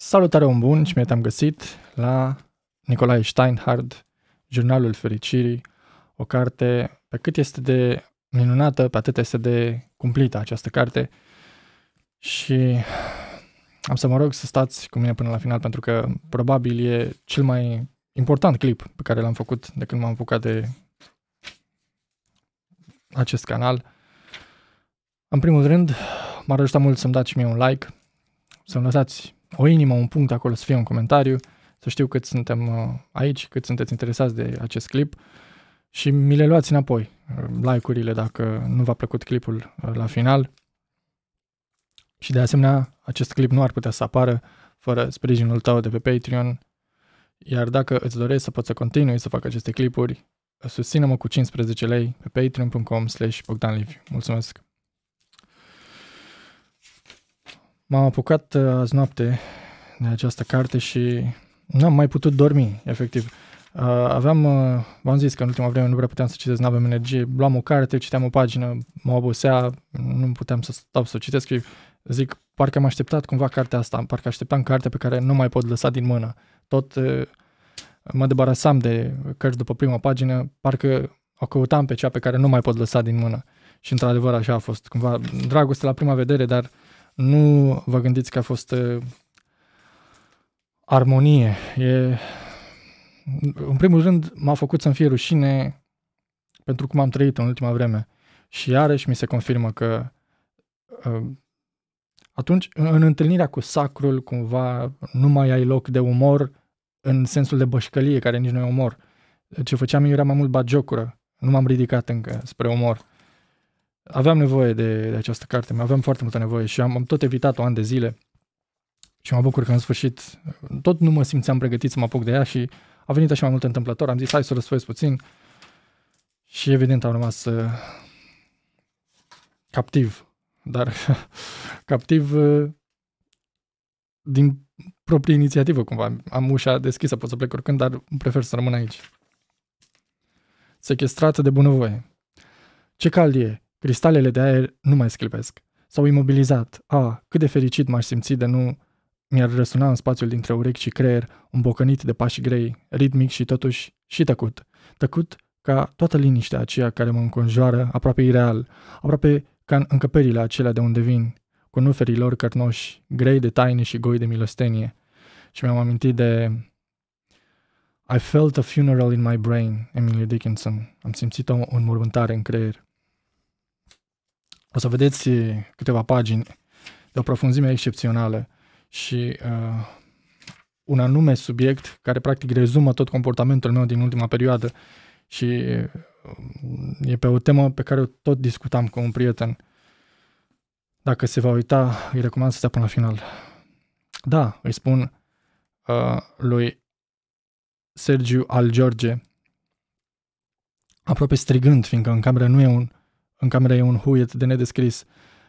Salutare, un bun și mi am găsit la Nicolae Steinhard, Jurnalul Fericirii, o carte pe cât este de minunată, pe atât este de cumplită această carte și am să mă rog să stați cu mine până la final pentru că probabil e cel mai important clip pe care l-am făcut de când m-am apucat de acest canal. În primul rând, m-ar ajuta mult să-mi dați și mie un like, să-mi lăsați o inimă, un punct acolo, să fie un comentariu, să știu cât suntem uh, aici, cât sunteți interesați de acest clip și mi le luați înapoi, uh, like-urile dacă nu v-a plăcut clipul uh, la final. Și de asemenea, acest clip nu ar putea să apară fără sprijinul tău de pe Patreon, iar dacă îți dorești să poți să continui să fac aceste clipuri, susține-mă cu 15 lei pe patreon.com slash Mulțumesc! M-am apucat uh, azi noapte de această carte și n-am mai putut dormi, efectiv. Uh, aveam, uh, v-am zis că în ultima vreme nu prea puteam să citesc, n-aveam energie, luam o carte, citeam o pagină, mă obosea, nu puteam să stau să o citesc și zic, parcă am așteptat cumva cartea asta, parcă așteptam cartea pe care nu mai pot lăsa din mână. Tot mă debarasam de cărți după prima pagină, parcă o căutam pe cea pe care nu mai pot lăsa din mână. Și într-adevăr așa a fost, cumva dragoste la prima vedere, dar uh, nu vă gândiți că a fost uh, armonie. E... În primul rând, m-a făcut să-mi fie rușine pentru cum am trăit în ultima vreme. Și iarăși mi se confirmă că uh, atunci, în întâlnirea cu sacrul, cumva nu mai ai loc de umor în sensul de bășcălie, care nici nu e umor. Ce făceam eu era mai mult bagiocură. Nu m-am ridicat încă spre umor aveam nevoie de, de această carte, aveam foarte multă nevoie și am, am tot evitat-o ani de zile și mă bucur că în sfârșit tot nu mă simțeam pregătit să mă apuc de ea și a venit așa mai mult întâmplător, am zis hai să răsfăiesc puțin și evident am rămas uh, captiv, dar captiv uh, din proprie inițiativă cumva. Am ușa deschisă, pot să plec oricând, dar prefer să rămân aici. sequestrată de bunăvoie. Ce cald e! Cristalele de aer nu mai sclipesc. S-au imobilizat. A, ah, cât de fericit m-aș simți de nu mi-ar răsuna în spațiul dintre urechi și creier, un bocănit de pași grei, ritmic și totuși și tăcut. Tăcut ca toată liniștea aceea care mă înconjoară, aproape ireal, aproape ca în încăperile acelea de unde vin, cu nuferii lor cărnoși, grei de taine și goi de milostenie. Și mi-am amintit de I felt a funeral in my brain, Emily Dickinson. Am simțit o înmormântare în creier. O să vedeți câteva pagini de o profunzime excepțională și uh, un anume subiect care practic rezumă tot comportamentul meu din ultima perioadă și uh, e pe o temă pe care o tot discutam cu un prieten. Dacă se va uita, îi recomand să stea până la final. Da, îi spun uh, lui Sergiu al George, aproape strigând, fiindcă în cameră nu e un în camera e un huiet de nedescris.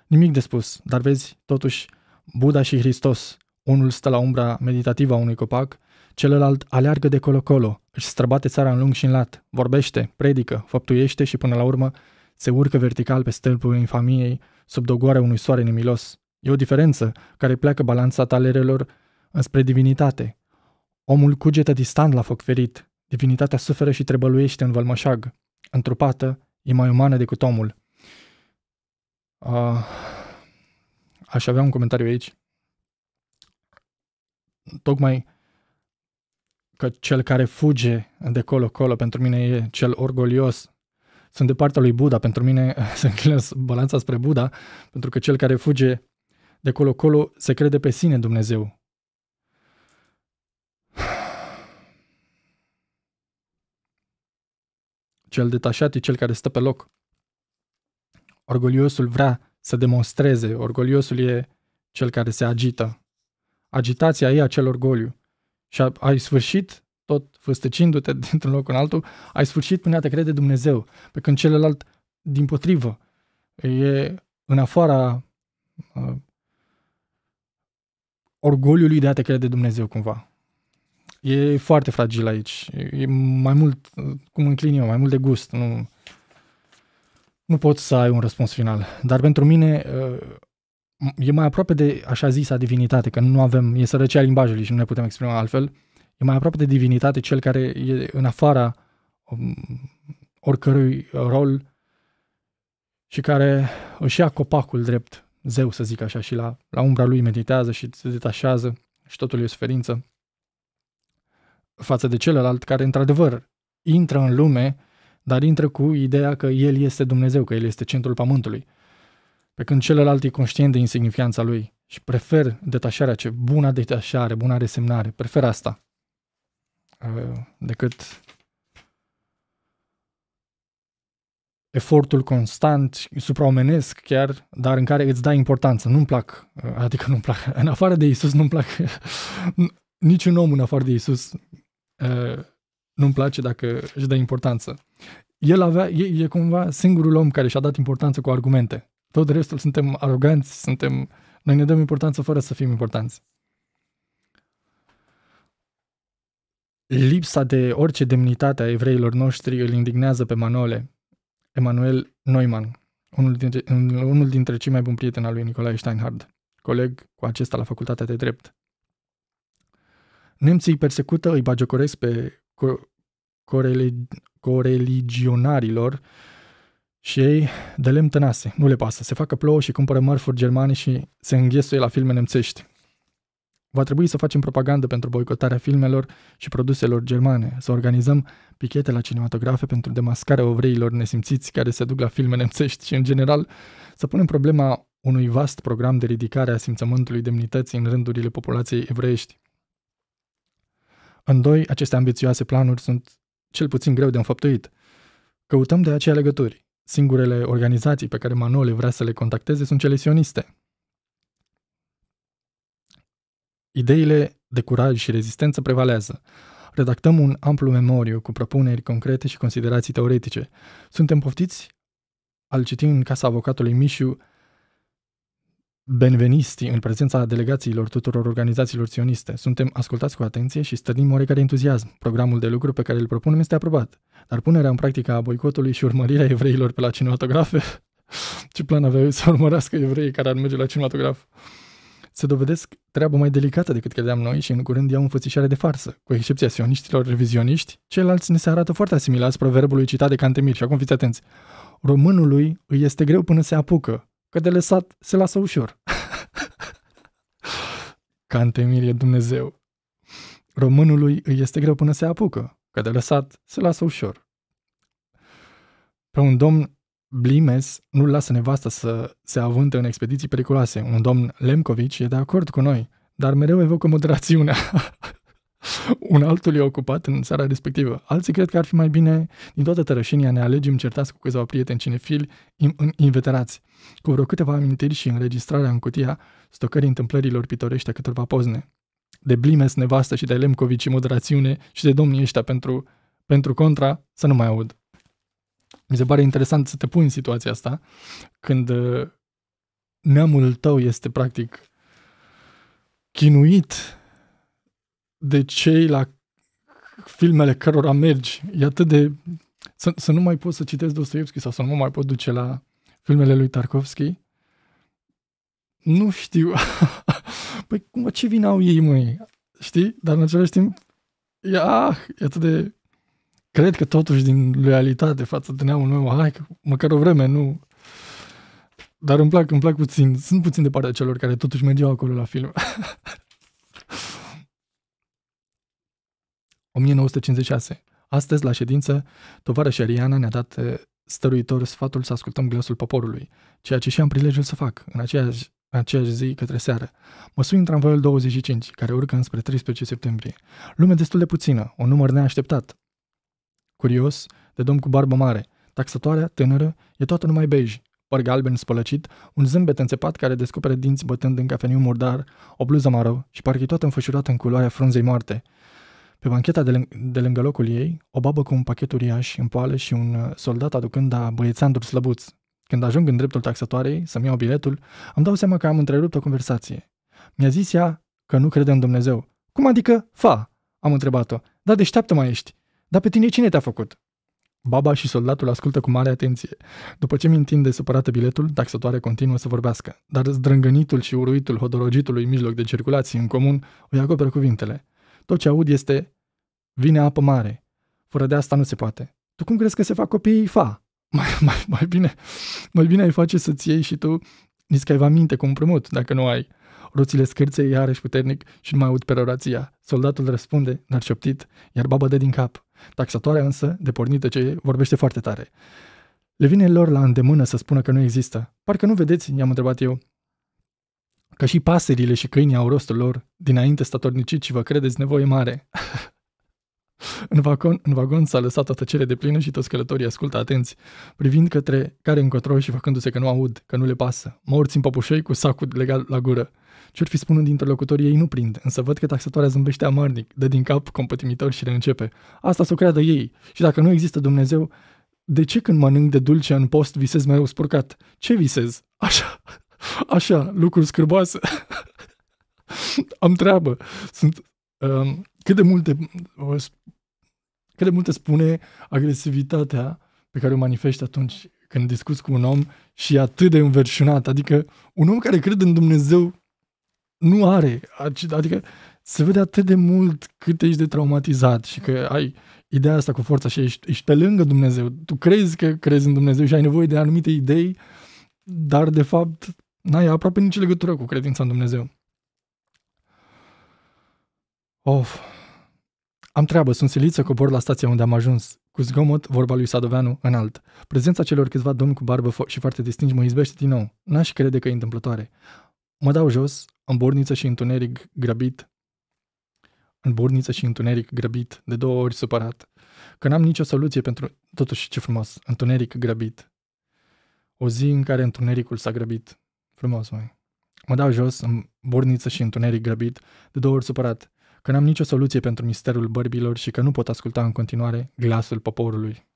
Nimic de spus, dar vezi, totuși, Buddha și Hristos, unul stă la umbra meditativă a unui copac, celălalt aleargă de colo-colo, își străbate țara în lung și în lat, vorbește, predică, făptuiește și până la urmă se urcă vertical pe stâlpul infamiei, sub dogoarea unui soare nemilos. E o diferență care pleacă balanța talerelor înspre divinitate. Omul cugetă distant la foc ferit, divinitatea suferă și trebăluiește în vălmășag, întrupată, e mai umană decât omul. Uh, aș avea un comentariu aici. Tocmai că cel care fuge de colo-colo pentru mine e cel orgolios. Sunt de partea lui Buddha, pentru mine se înclină balanța spre Buddha, pentru că cel care fuge de colo-colo se crede pe sine Dumnezeu. Cel detașat e cel care stă pe loc. Orgoliosul vrea să demonstreze, orgoliosul e cel care se agită. Agitația e acel orgoliu. Și ai sfârșit, tot făstăcindu-te dintr-un loc în altul, ai sfârșit până te crede Dumnezeu. Pe când celălalt, din potrivă, e în afara uh, orgoliului de a te crede Dumnezeu cumva. E foarte fragil aici. E mai mult, cum înclin eu, mai mult de gust. Nu, nu pot să ai un răspuns final. Dar pentru mine uh, e mai aproape de așa zisa divinitate, că nu avem, e sărăcia limbajului și nu ne putem exprima altfel. E mai aproape de divinitate cel care e în afara um, oricărui rol și care își ia copacul drept, zeu să zic așa, și la, la umbra lui meditează și se detașează și totul e o suferință față de celălalt care, într-adevăr, intră în lume, dar intră cu ideea că El este Dumnezeu, că El este centrul pământului. Pe când celălalt e conștient de insignifianța lui și prefer detașarea ce bună detașare, bună resemnare, prefer asta uh, decât efortul constant, supraomenesc chiar, dar în care îți dai importanță. Nu-mi plac, uh, adică nu-mi plac, în afară de Isus nu-mi plac niciun om în afară de Isus Eh, nu-mi place dacă își dă importanță. El avea, e, e cumva singurul om care și-a dat importanță cu argumente. Tot restul suntem aroganți, suntem, noi ne dăm importanță fără să fim importanți. Lipsa de orice demnitate a evreilor noștri îl indignează pe Manole, Emanuel Neumann, unul dintre, unul dintre cei mai buni prieteni al lui Nicolae Steinhard, coleg cu acesta la facultatea de drept. Nemții persecută îi bagiocoresc pe co- corele- coreligionarilor și ei de lemn tănase, nu le pasă, se facă plouă și cumpără mărfuri germane și se înghesuie la filme nemțești. Va trebui să facem propagandă pentru boicotarea filmelor și produselor germane, să organizăm pichete la cinematografe pentru demascarea ovreilor nesimțiți care se duc la filme nemțești și, în general, să punem problema unui vast program de ridicare a simțământului demnității în rândurile populației evreiești. În doi, aceste ambițioase planuri sunt cel puțin greu de înfăptuit. Căutăm de aceea legături. Singurele organizații pe care Manole vrea să le contacteze sunt cele sioniste. Ideile de curaj și rezistență prevalează. Redactăm un amplu memoriu cu propuneri concrete și considerații teoretice. Suntem poftiți al citi în casa avocatului Mișu Benvenisti în prezența delegațiilor tuturor organizațiilor sioniste. Suntem ascultați cu atenție și stărnim oarecare entuziasm. Programul de lucru pe care îl propunem este aprobat, dar punerea în practică a boicotului și urmărirea evreilor pe la cinematografe? Ce plan aveau să urmărească evreii care ar merge la cinematograf? Se dovedesc treabă mai delicată decât credeam noi și în curând iau înfățișare de farsă. Cu excepția sioniștilor revizioniști, ceilalți ne se arată foarte asimilați proverbului citat de Cantemir și acum fiți atenți. Românului îi este greu până se apucă, Că de lăsat se lasă ușor. Cantemir e Dumnezeu. Românului îi este greu până se apucă, că de lăsat se lasă ușor. Pe un domn Blimes nu lasă nevasta să se avântă în expediții periculoase. Un domn Lemcovici e de acord cu noi, dar mereu evocă moderațiunea. un altul e ocupat în țara respectivă. Alții cred că ar fi mai bine, din toată tărășenia, ne alegem certați cu câțiva prieteni cinefili inveterați, cu vreo câteva amintiri și înregistrarea în cutia stocării întâmplărilor pitorește câteva pozne. De Blimes, nevastă și de Lemcovici și moderațiune și de domnii ăștia pentru, pentru contra, să nu mai aud. Mi se pare interesant să te pui în situația asta, când uh, neamul tău este practic chinuit de cei la filmele cărora mergi. E atât de... Să, să nu mai pot să citesc Dostoevski sau să nu mă mai pot duce la filmele lui Tarkovski. Nu știu. păi cum, ce vin au ei, măi? Știi? Dar în același timp, ia, ah, e atât de... Cred că totuși din loialitate față de neamul meu, hai că măcar o vreme nu... Dar îmi plac, îmi plac puțin, sunt puțin de partea celor care totuși mergeau acolo la film. 1956. Astăzi, la ședință, tovarășa Ariana ne-a dat eh, stăruitor sfatul să ascultăm glasul poporului, ceea ce și am prilejul să fac în aceeași, în aceeași zi către seară. Mă sui în tramvaiul 25, care urcă înspre 13 septembrie. Lume destul de puțină, un număr neașteptat. Curios, de domn cu barbă mare, taxatoarea, tânără, e toată numai bej, păr galben spălăcit, un zâmbet înțepat care descoperă dinți bătând în cafeniu murdar, o bluză maro și parcă toată înfășurată în culoarea frunzei moarte. Pe bancheta de, lâng- de lângă locul ei, o babă cu un pachet uriaș în poală și un uh, soldat aducând a băiețanduri slăbuț. Când ajung în dreptul taxatoarei să-mi iau biletul, îmi dau seama că am întrerupt o conversație. Mi-a zis ea că nu crede în Dumnezeu. Cum adică? Fa! Am întrebat-o. Da, deșteaptă mai ești. Dar pe tine cine te-a făcut? Baba și soldatul ascultă cu mare atenție. După ce mi întinde supărată biletul, taxătoarea continuă să vorbească, dar zdrângănitul și uruitul hodorogitului mijloc de circulație în comun îi acoperă cuvintele. Tot ce aud este, vine apă mare. Fără de asta nu se poate. Tu cum crezi că se fac copiii? Fa. Mai, mai, mai, bine, mai bine ai face să-ți iei și tu nici că va minte cu împrumut, dacă nu ai. Roțile scârțe iarăși puternic și nu mai aud perorația. Soldatul răspunde, dar cioptit, iar baba dă din cap. Taxatoarea însă, de pornită ce e, vorbește foarte tare. Le vine lor la îndemână să spună că nu există. Parcă nu vedeți, i-am întrebat eu, Că și paserile și câinii au rostul lor, dinainte statornicit și vă credeți nevoie mare. în, vagon, în vagon s-a lăsat o tăcere de plină și toți călătorii ascultă atenți, privind către care încotro și făcându-se că nu aud, că nu le pasă, morți în păpușei cu sacul legat la gură. Ce-or fi spunând locutorii ei nu prind, însă văd că taxatoarea zâmbește amarnic, dă din cap compătimitor și reîncepe. Asta să o creadă ei și dacă nu există Dumnezeu, de ce când mănânc de dulce în post visez mereu spurcat? Ce visez? Așa, Așa, lucruri scârboase. Am treabă. Sunt um, cât de multe cât de multe spune agresivitatea pe care o manifesti atunci când discuți cu un om și e atât de înverșunat. Adică un om care crede în Dumnezeu nu are, adică se vede atât de mult cât ești de traumatizat și că ai ideea asta cu forța și ești, ești pe lângă Dumnezeu. Tu crezi că crezi în Dumnezeu și ai nevoie de anumite idei, dar de fapt n-ai da, aproape nicio legătură cu credința în Dumnezeu. Of, am treabă, sunt silit să cobor la stația unde am ajuns. Cu zgomot, vorba lui Sadoveanu, înalt. Prezența celor câțiva domni cu barbă și foarte distinși mă izbește din nou. N-aș crede că e întâmplătoare. Mă dau jos, în borniță și întuneric grăbit. În borniță și întuneric grăbit, de două ori supărat. Că n-am nicio soluție pentru... Totuși, ce frumos, întuneric grăbit. O zi în care întunericul s-a grăbit. Frumos, mai. Mă dau jos, în burniță și întuneric grăbit, de două ori supărat, că n-am nicio soluție pentru misterul bărbilor și că nu pot asculta în continuare glasul poporului.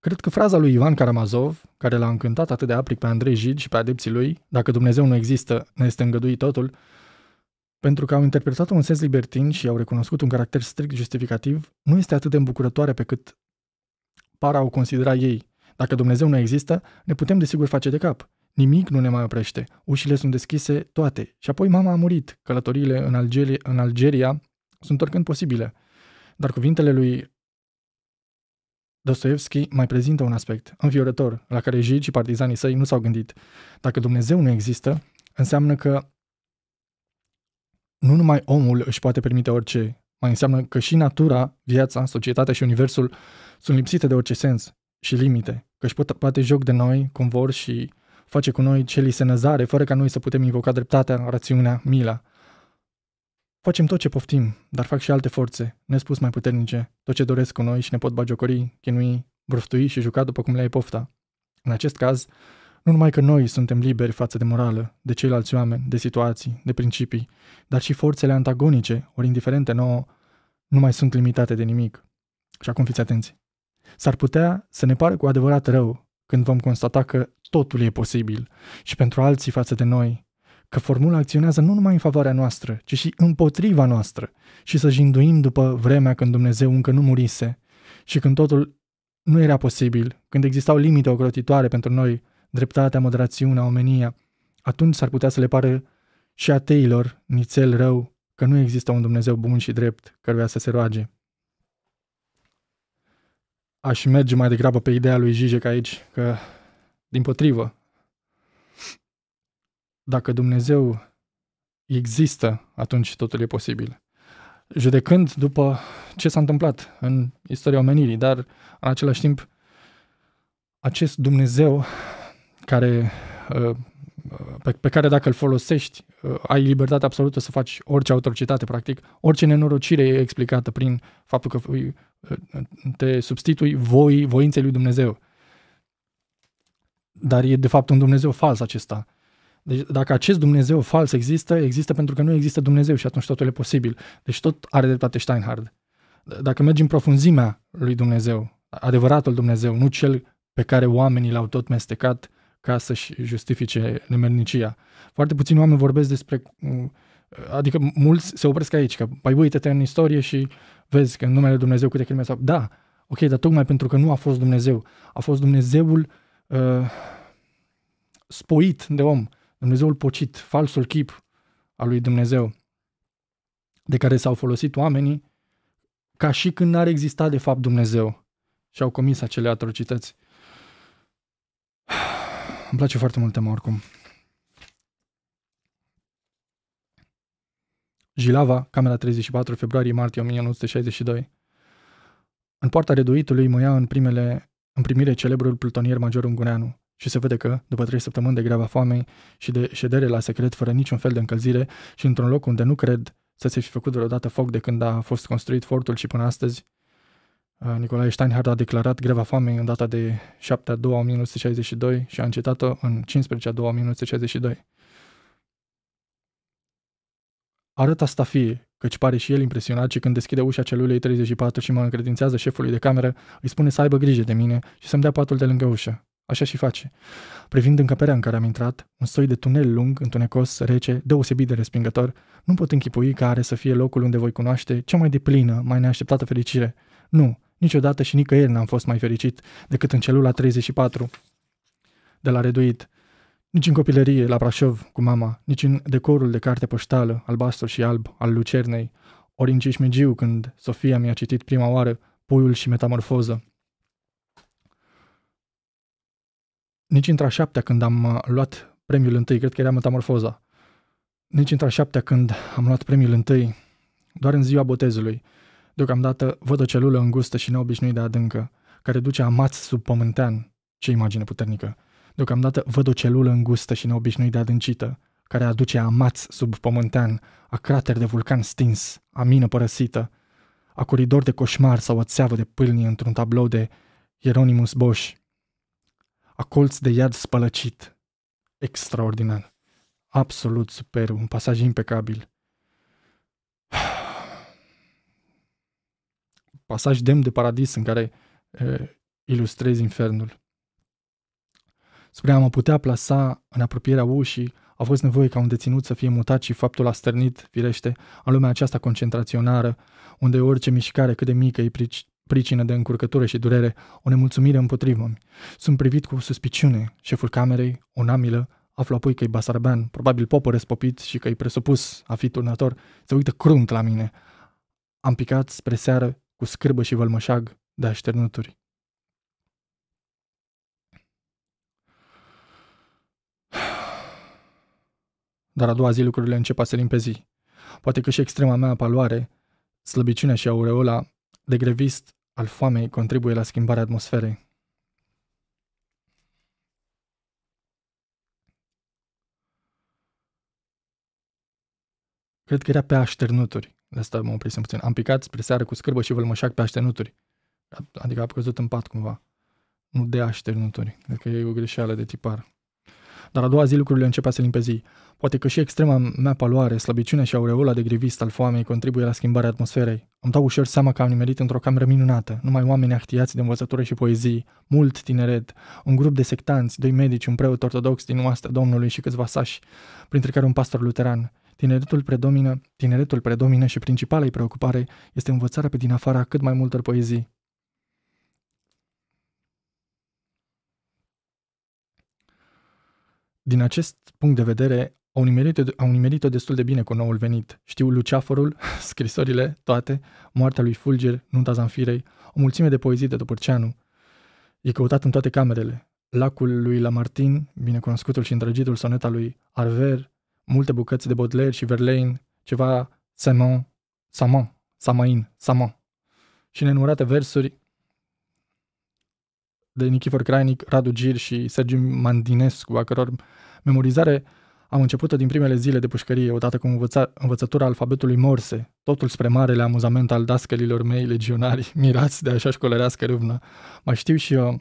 Cred că fraza lui Ivan Karamazov, care l-a încântat atât de apric pe Andrei Jid și pe adepții lui, dacă Dumnezeu nu există, ne este îngăduit totul, pentru că au interpretat-o în sens libertin și au recunoscut un caracter strict justificativ, nu este atât de îmbucurătoare pe cât para au considera ei. Dacă Dumnezeu nu există, ne putem desigur face de cap. Nimic nu ne mai oprește. Ușile sunt deschise toate. Și apoi mama a murit. Călătoriile în Algeria, în Algeria sunt oricând posibile. Dar cuvintele lui Dostoevski mai prezintă un aspect înfiorător la care jii și partizanii săi nu s-au gândit. Dacă Dumnezeu nu există, înseamnă că nu numai omul își poate permite orice, mai înseamnă că și natura, viața, societatea și universul sunt lipsite de orice sens și limite, că își poate joc de noi cum vor și face cu noi ce li se năzare, fără ca noi să putem invoca dreptatea, rațiunea, mila. Facem tot ce poftim, dar fac și alte forțe, nespus mai puternice, tot ce doresc cu noi și ne pot bagiocori, chinui, brăftui și juca după cum le ai pofta. În acest caz, nu numai că noi suntem liberi față de morală, de ceilalți oameni, de situații, de principii, dar și forțele antagonice, ori indiferente nouă, nu mai sunt limitate de nimic. Și acum fiți atenți. S-ar putea să ne pară cu adevărat rău când vom constata că totul e posibil și pentru alții față de noi, că formula acționează nu numai în favoarea noastră, ci și împotriva noastră și să jinduim după vremea când Dumnezeu încă nu murise și când totul nu era posibil, când existau limite ocrotitoare pentru noi, dreptatea, moderațiunea, omenia, atunci s-ar putea să le pară și ateilor nițel rău că nu există un Dumnezeu bun și drept căruia să se roage. Aș merge mai degrabă pe ideea lui Zizek aici, că, din potrivă, dacă Dumnezeu există, atunci totul e posibil. Judecând după ce s-a întâmplat în istoria omenirii, dar în același timp acest Dumnezeu care, uh, pe, pe care dacă îl folosești, uh, ai libertate absolută să faci orice autoritate, practic. Orice nenorocire e explicată prin faptul că uh, te substitui voi, voinței lui Dumnezeu. Dar e de fapt un Dumnezeu fals acesta. Deci dacă acest Dumnezeu fals există, există pentru că nu există Dumnezeu și atunci totul e posibil. Deci tot are dreptate Steinhard. Dacă mergi în profunzimea lui Dumnezeu, adevăratul Dumnezeu, nu cel pe care oamenii l-au tot mestecat ca să-și justifice nemernicia. Foarte puțini oameni vorbesc despre... Uh, adică mulți se opresc aici, că păi uite-te în istorie și vezi că în numele Dumnezeu câte crime sau... Da, ok, dar tocmai pentru că nu a fost Dumnezeu. A fost Dumnezeul uh, spoit de om, Dumnezeul pocit, falsul chip al lui Dumnezeu, de care s-au folosit oamenii ca și când n-ar exista de fapt Dumnezeu și au comis acele atrocități. Îmi place foarte mult tema oricum. Jilava, Camera 34, februarie, martie 1962. În poarta reduitului ia în, primele, în primire celebrul plutonier major Ungureanu și se vede că, după trei săptămâni de grava foamei și de ședere la secret fără niciun fel de încălzire și într-un loc unde nu cred să se fi făcut vreodată foc de când a fost construit fortul și până astăzi, Uh, Nicolae Steinhardt a declarat greva foamei în data de 7 a 2 a 1962 și a încetat-o în 15 a 2 a 1962. Arăt asta fie, căci pare și el impresionat și când deschide ușa celulei 34 și mă încredințează șefului de cameră, îi spune să aibă grijă de mine și să-mi dea patul de lângă ușă. Așa și face. Privind încăperea în care am intrat, un soi de tunel lung, întunecos, rece, deosebit de respingător, nu pot închipui care să fie locul unde voi cunoaște cea mai deplină, mai neașteptată fericire. Nu, Niciodată și nicăieri n-am fost mai fericit decât în celula 34 de la Reduit. Nici în copilărie, la Brașov, cu mama, nici în decorul de carte poștală, albastru și alb, al lucernei, ori în Cismigiu, când Sofia mi-a citit prima oară Puiul și Metamorfoză. Nici într-a șaptea, când am uh, luat premiul întâi, cred că era Metamorfoza. Nici într-a șaptea, când am luat premiul întâi, doar în ziua botezului – Deocamdată văd o celulă îngustă și neobișnuit de adâncă, care duce amat sub pământean. Ce imagine puternică! Deocamdată văd o celulă îngustă și neobișnuit de adâncită, care aduce amat sub pământean, a crater de vulcan stins, a mină părăsită, a coridor de coșmar sau o țeavă de pâlnie într-un tablou de Hieronymus Bosch, a colț de iad spălăcit. Extraordinar. Absolut superb, un pasaj impecabil. pasaj demn de paradis în care e, ilustrezi infernul. Spre a mă putea plasa în apropierea ușii, a fost nevoie ca un deținut să fie mutat și faptul a stârnit, firește, în lumea aceasta concentraționară, unde orice mișcare cât de mică e pric- pricină de încurcătură și durere, o nemulțumire împotrivă -mi. Sunt privit cu suspiciune, șeful camerei, o namilă, află apoi că i basarbean, probabil popor răspopit și că i presupus a fi turnător, se uită crunt la mine. Am picat spre seară cu scârbă și vălmășag de așternuturi. Dar a doua zi lucrurile începa să limpezi. Poate că și extrema mea paloare, slăbiciunea și aureola de grevist al foamei contribuie la schimbarea atmosferei. Cred că era pe așternuturi. De asta mă oprisem puțin. Am picat spre seară cu scârbă și vălmășac pe așternuturi. Adică a căzut în pat cumva. Nu de așternuturi. Cred că e o greșeală de tipar. Dar a doua zi lucrurile începea să limpezi. Poate că și extrema mea paloare, slăbiciunea și aureola de grivist al foamei contribuie la schimbarea atmosferei. Îmi dau ușor seama că am nimerit într-o cameră minunată, numai oameni ahtiați de învățătură și poezii, mult tineret, un grup de sectanți, doi medici, un preot ortodox din oastea Domnului și câțiva sași, printre care un pastor luteran. Tineretul predomină, tineretul predomină și principala ei preocupare este învățarea pe din afara cât mai multor poezii. Din acest punct de vedere, au nimerit-o, au nimerit destul de bine cu noul venit. Știu Luceafărul, scrisorile, toate, moartea lui Fulger, nunta Zanfirei, o mulțime de poezii de Topârceanu. E căutat în toate camerele. Lacul lui Lamartin, binecunoscutul și îndrăgitul sonet al lui Arver, multe bucăți de Baudelaire și Verlaine, ceva Saman, Saman, Samain, Saman. Și nenumărate versuri de Nichifor Crainic, Radu Gir și Sergiu Mandinescu, a căror memorizare am început din primele zile de pușcărie, odată cu învăța, învățătura alfabetului Morse, totul spre marele amuzament al dascălilor mei legionari, mirați de așa școlărească râvnă. Mai știu și eu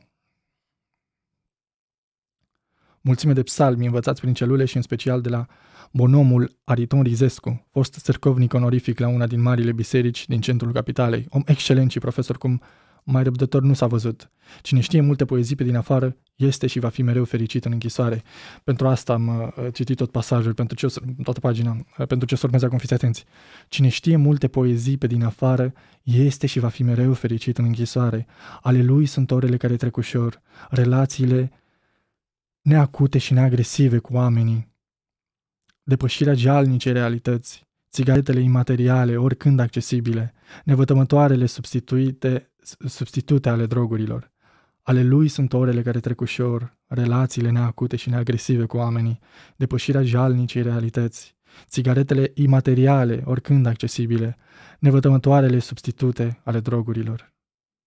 mulțime de psalmi învățați prin celule și în special de la bonomul Ariton Rizescu, fost cercovnic onorific la una din marile biserici din centrul capitalei, om excelent și profesor cum mai răbdător nu s-a văzut. Cine știe multe poezii pe din afară, este și va fi mereu fericit în închisoare. Pentru asta am uh, citit tot pasajul, pentru ce, toată pagina, uh, pentru ce urmeze acum fiți atenți. Cine știe multe poezii pe din afară, este și va fi mereu fericit în închisoare. Ale lui sunt orele care trec ușor, relațiile neacute și neagresive cu oamenii. Depășirea jalnicei realități, țigaretele imateriale, oricând accesibile, nevătămătoarele substituite, substitute ale drogurilor. Ale lui sunt orele care trec ușor, relațiile neacute și neagresive cu oamenii, depășirea jalnicei realități, țigaretele imateriale, oricând accesibile, nevătămătoarele substitute ale drogurilor.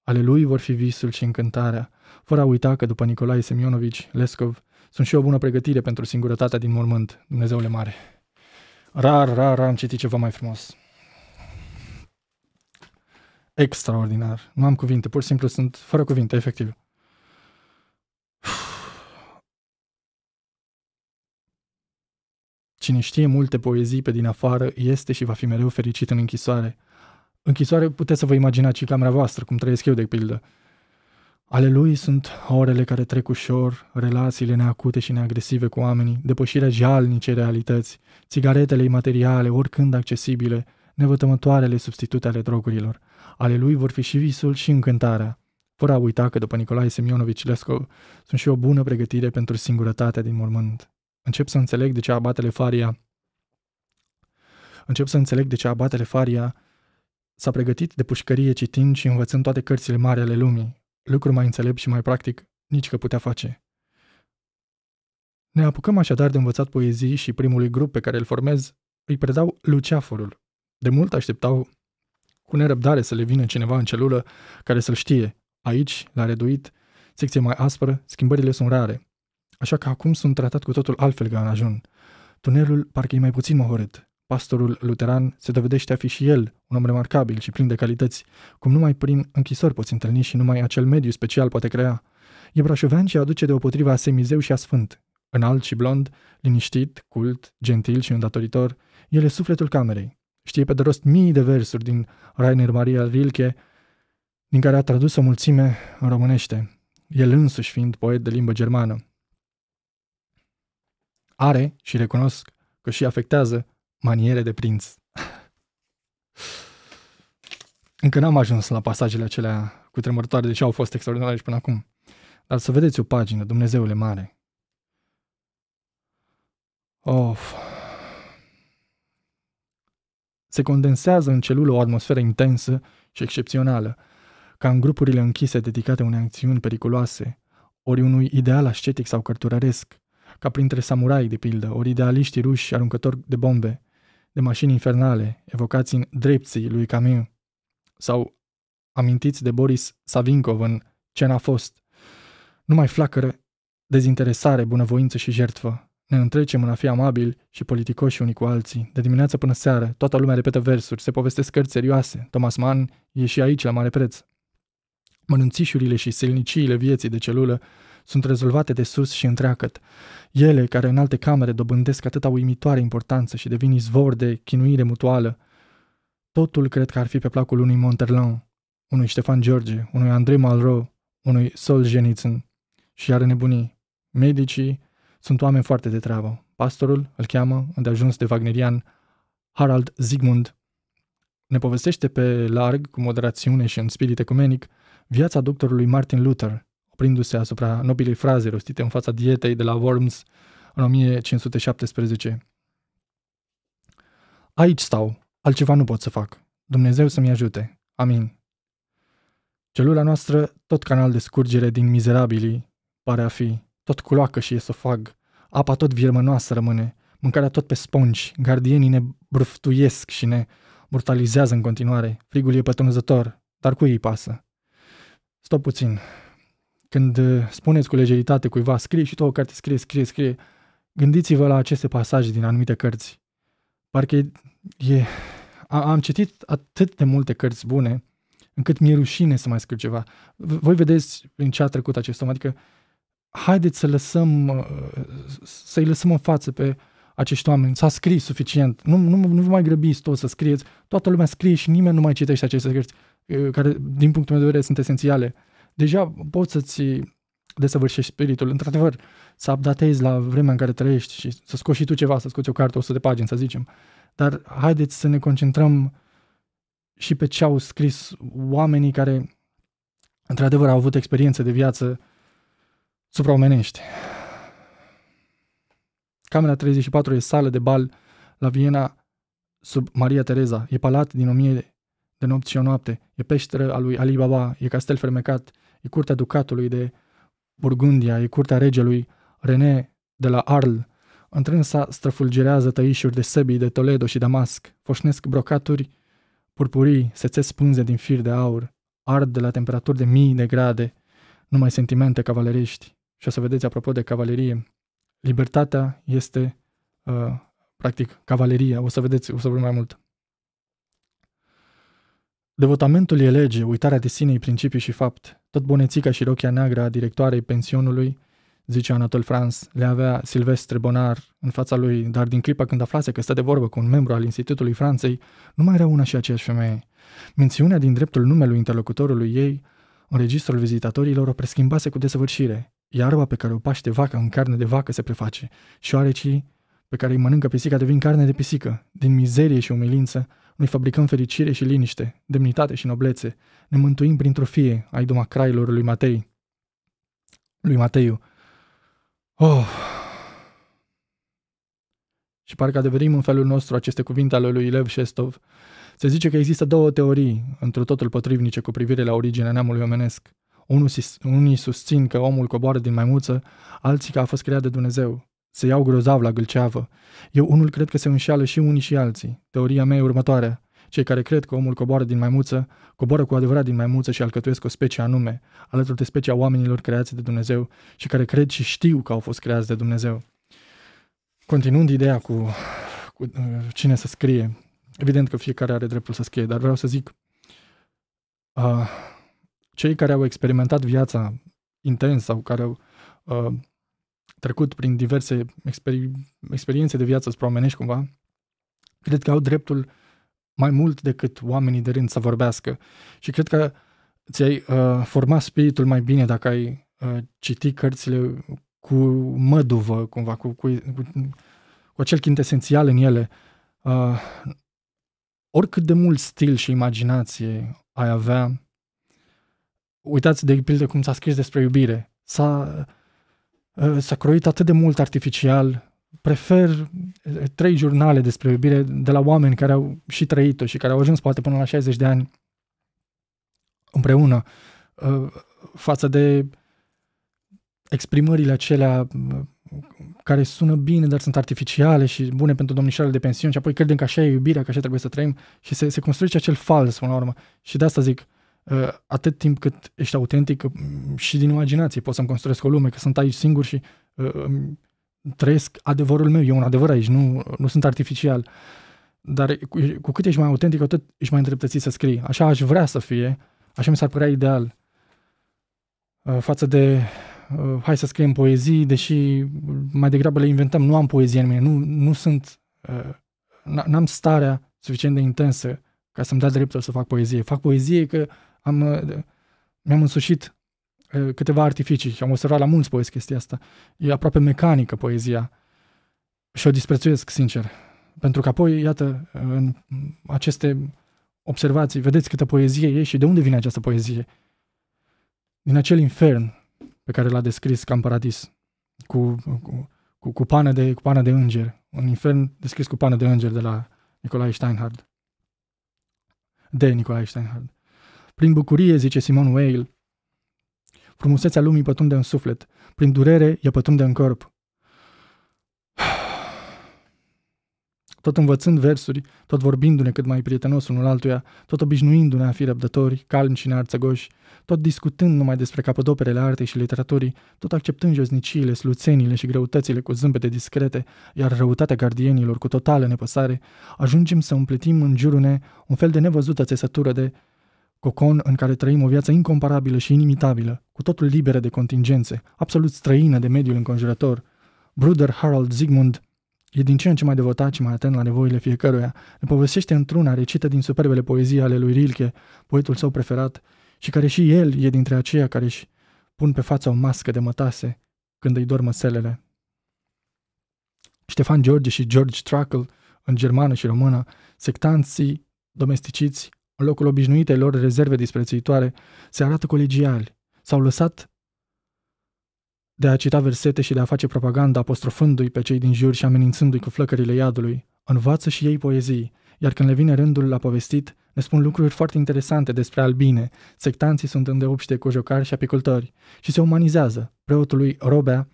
Ale lui vor fi visul și încântarea, fără a uita că după Nicolae Semionovici, Lescov, sunt și o bună pregătire pentru singurătatea din mormânt, Dumnezeule mare. Rar, rar, rar am citit ceva mai frumos. Extraordinar. Nu am cuvinte, pur și simplu sunt fără cuvinte, efectiv. Cine știe multe poezii pe din afară este și va fi mereu fericit în închisoare, închisoare puteți să vă imaginați și camera voastră, cum trăiesc eu, de pildă. Ale lui sunt orele care trec ușor, relațiile neacute și neagresive cu oamenii, depășirea jalnice realități, țigaretele imateriale, oricând accesibile, nevătămătoarele substitute ale drogurilor. Ale lui vor fi și visul și încântarea, fără a uita că după Nicolae Semionovici Lescov sunt și o bună pregătire pentru singurătatea din mormânt. Încep să înțeleg de ce abatele Faria Încep să înțeleg de ce abatele Faria S-a pregătit de pușcărie citind și învățând toate cărțile mari ale lumii, lucru mai înțelept și mai practic nici că putea face. Ne apucăm așadar de învățat poezii și primului grup pe care îl formez îi predau Luceaforul. De mult așteptau cu nerăbdare să le vină cineva în celulă care să-l știe. Aici, la reduit, secție mai aspră, schimbările sunt rare. Așa că acum sunt tratat cu totul altfel ca în ajun. Tunelul parcă e mai puțin mohorât pastorul luteran se dovedește a fi și el un om remarcabil și plin de calități, cum numai prin închisori poți întâlni și numai acel mediu special poate crea. E brașovean și aduce deopotriva a semizeu și a sfânt. Înalt și blond, liniștit, cult, gentil și îndatoritor, el e sufletul camerei. Știe pe de rost mii de versuri din Rainer Maria Rilke, din care a tradus o mulțime în românește, el însuși fiind poet de limbă germană. Are, și recunosc că și afectează, Maniere de prinț. Încă n-am ajuns la pasajele acelea cu tremurătoare, deși au fost extraordinare și până acum. Dar să vedeți o pagină, Dumnezeule mare. Of. Se condensează în celulă o atmosferă intensă și excepțională, ca în grupurile închise dedicate unei acțiuni periculoase, ori unui ideal ascetic sau cărturăresc, ca printre samurai, de pildă, ori idealiștii ruși aruncători de bombe, de mașini infernale, evocați în drepții lui Camus, sau amintiți de Boris Savinkov în Ce n-a fost. Nu mai flacără dezinteresare, bunăvoință și jertfă. Ne întrecem în a fi amabili și politicoși unii cu alții. De dimineață până seară, toată lumea repetă versuri, se povestesc cărți serioase. Thomas Mann e și aici la mare preț. Mănânțișurile și silniciile vieții de celulă sunt rezolvate de sus și întreacăt. Ele, care în alte camere dobândesc atâta uimitoare importanță și devin izvor de chinuire mutuală, totul cred că ar fi pe placul unui Monterland, unui Ștefan George, unui Andrei Malraux, unui Sol Jenitzen și are nebuni. Medicii sunt oameni foarte de treabă. Pastorul îl cheamă, îndeajuns de wagnerian, Harald Zigmund. Ne povestește pe larg, cu moderațiune și în spirit ecumenic, viața doctorului Martin Luther, oprindu-se asupra nobilei fraze rostite în fața dietei de la Worms în 1517. Aici stau, altceva nu pot să fac. Dumnezeu să-mi ajute. Amin. Celula noastră, tot canal de scurgere din mizerabilii, pare a fi, tot culoacă și esofag, apa tot viermănoasă rămâne, mâncarea tot pe spongi, gardienii ne bruftuiesc și ne brutalizează în continuare, frigul e pătrunzător, dar cu ei pasă? Stop puțin, când uh, spuneți cu lejeritate cuiva, scrie și tu o carte, scrie, scrie, scrie, gândiți-vă la aceste pasaje din anumite cărți. Parcă e, e am citit atât de multe cărți bune, încât mi-e rușine să mai scriu ceva. Voi vedeți prin ce a trecut acest om, adică haideți să lăsăm, uh, să-i lăsăm în față pe acești oameni. S-a scris suficient. Nu, nu, nu vă mai grăbiți tot să scrieți. Toată lumea scrie și nimeni nu mai citește aceste cărți uh, care, din punctul meu de vedere, sunt esențiale deja poți să-ți desăvârșești spiritul, într-adevăr, să updatezi la vremea în care trăiești și să scoți și tu ceva, să scoți o carte 100 de pagini, să zicem. Dar haideți să ne concentrăm și pe ce au scris oamenii care, într-adevăr, au avut experiențe de viață supraomenești. Camera 34 e sală de bal la Viena sub Maria Tereza. E palat din o mie de nopți și o noapte. E peșteră a lui Ali Baba. E castel fermecat e curtea ducatului de Burgundia, e curtea regelui René de la Arl. Întrânsa străfulgerează tăișuri de sebii de Toledo și Damasc, foșnesc brocaturi purpurii, sețesc pânze din fir de aur, ard de la temperaturi de mii de grade, numai sentimente cavalerești. Și o să vedeți, apropo de cavalerie, libertatea este, uh, practic, cavaleria. O să vedeți, o să vorbim mai mult. Devotamentul e lege, uitarea de sine e principiu și fapt. Tot bunețica și rochia neagră a directoarei pensionului, zice Anatol Franz, le avea Silvestre Bonar în fața lui, dar din clipa când aflase că stă de vorbă cu un membru al Institutului Franței, nu mai era una și aceeași femeie. Mențiunea din dreptul numelui interlocutorului ei, în registrul vizitatorilor, o preschimbase cu desăvârșire. Iarba pe care o paște vaca în carne de vacă se preface. Și oarecii pe care îi mănâncă pisica devin carne de pisică. Din mizerie și umilință, noi fabricăm fericire și liniște, demnitate și noblețe. Ne mântuim printr-o fie, ai duma crailor lui Matei. Lui Mateiu. Oh! Și parcă adeverim în felul nostru aceste cuvinte ale lui Lev Shestov. Se zice că există două teorii, într totul potrivnice cu privire la originea neamului omenesc. Unii susțin că omul coboară din maimuță, alții că a fost creat de Dumnezeu se iau grozav la gâlceavă. Eu unul cred că se înșeală și unii și alții. Teoria mea e următoarea. Cei care cred că omul coboară din maimuță, coboară cu adevărat din maimuță și alcătuiesc o specie anume, alături de specia oamenilor creați de Dumnezeu și care cred și știu că au fost creați de Dumnezeu. Continuând ideea cu, cu uh, cine să scrie, evident că fiecare are dreptul să scrie, dar vreau să zic, uh, cei care au experimentat viața intens sau care au uh, trecut prin diverse exper- experiențe de viață spromenești cumva, cred că au dreptul mai mult decât oamenii de rând să vorbească. Și cred că ți-ai uh, format spiritul mai bine dacă ai uh, citi cărțile cu măduvă, cumva, cu, cu, cu, cu acel esențial în ele. Uh, oricât de mult stil și imaginație ai avea, uitați de pildă cum s-a scris despre iubire. S-a, Uh, s-a croit atât de mult artificial, prefer uh, trei jurnale despre iubire de la oameni care au și trăit-o și care au ajuns poate până la 60 de ani împreună uh, față de exprimările acelea care sună bine, dar sunt artificiale și bune pentru domnișoarele de pensiuni și apoi credem că așa e iubirea, că așa trebuie să trăim și se, se construiește acel fals până la urmă. Și de asta zic, Ă, atât timp cât ești autentic și din imaginație poți să-mi construiesc o lume, că sunt aici singur și ă, trăiesc adevărul meu, e un adevăr aici, nu, nu sunt artificial. Dar cu, cu cât ești mai autentic, atât ești mai îndreptățit să scrii. Așa aș vrea să fie, așa mi s-ar părea ideal. Ă, față de hai să scriem poezii, deși mai degrabă le inventăm, nu am poezie în mine, nu, nu sunt, n-am starea suficient de intensă ca să-mi dea dreptul să fac poezie. Fac poezie că am, uh, mi-am însușit uh, câteva artificii și am observat la mulți poezi chestia asta. E aproape mecanică poezia și o disprețuiesc, sincer. Pentru că apoi, iată, uh, în aceste observații, vedeți câtă poezie e și de unde vine această poezie? Din acel infern pe care l-a descris ca în paradis, cu, cu, cu, cu, pană de, cu pană de înger, un infern descris cu pană de înger de la Nicolae Steinhardt de Nicolae Steinhardt. Prin bucurie, zice Simon Weil, frumusețea lumii pătrunde în suflet, prin durere e pătrunde în corp. tot învățând versuri, tot vorbindu-ne cât mai prietenos unul altuia, tot obișnuindu-ne a fi răbdători, calmi și nearțăgoși, tot discutând numai despre capodoperele artei și literaturii, tot acceptând josniciile, sluțenile și greutățile cu zâmbete discrete, iar răutatea gardienilor cu totală nepăsare, ajungem să împletim în jurul ne un fel de nevăzută țesătură de cocon în care trăim o viață incomparabilă și inimitabilă, cu totul liberă de contingențe, absolut străină de mediul înconjurător. Bruder Harold Zygmunt E din ce în ce mai devotat și mai atent la nevoile fiecăruia. Ne povestește într-una recită din superbele poezii ale lui Rilke, poetul său preferat, și care și el e dintre aceia care își pun pe fața o mască de mătase când îi dormă selele. Ștefan George și George Trackle, în germană și română, sectanții domesticiți, în locul lor rezerve disprețuitoare, se arată colegiali, s-au lăsat de a cita versete și de a face propagandă apostrofându-i pe cei din jur și amenințându-i cu flăcările iadului. Învață și ei poezii, iar când le vine rândul la povestit, ne spun lucruri foarte interesante despre albine. Sectanții sunt îndeopște cu jocari și apicultori și se umanizează. Preotului Robea,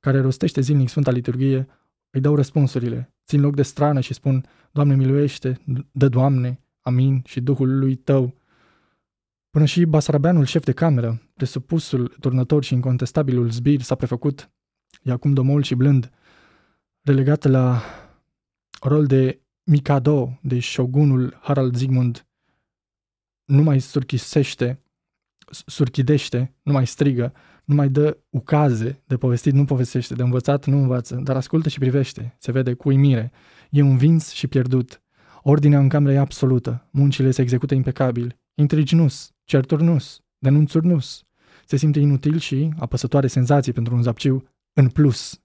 care rostește zilnic Sfânta Liturghie, îi dau răspunsurile. Țin loc de strană și spun, Doamne miluiește, dă Doamne, amin și Duhul lui Tău, Până și Basarabeanul, șef de cameră, presupusul turnător și incontestabilul zbir, s-a prefăcut, e acum domol și blând, relegat la rol de Mikado, de șogunul Harald Zigmund, nu mai surchisește, surchidește, nu mai strigă, nu mai dă ucaze de povestit, nu povestește, de învățat, nu învață, dar ascultă și privește, se vede cu uimire, e învins și pierdut. Ordinea în cameră e absolută, muncile se execută impecabil, intrigi certuri nus, denunțuri nus. Se simte inutil și apăsătoare senzații pentru un zapciu în plus.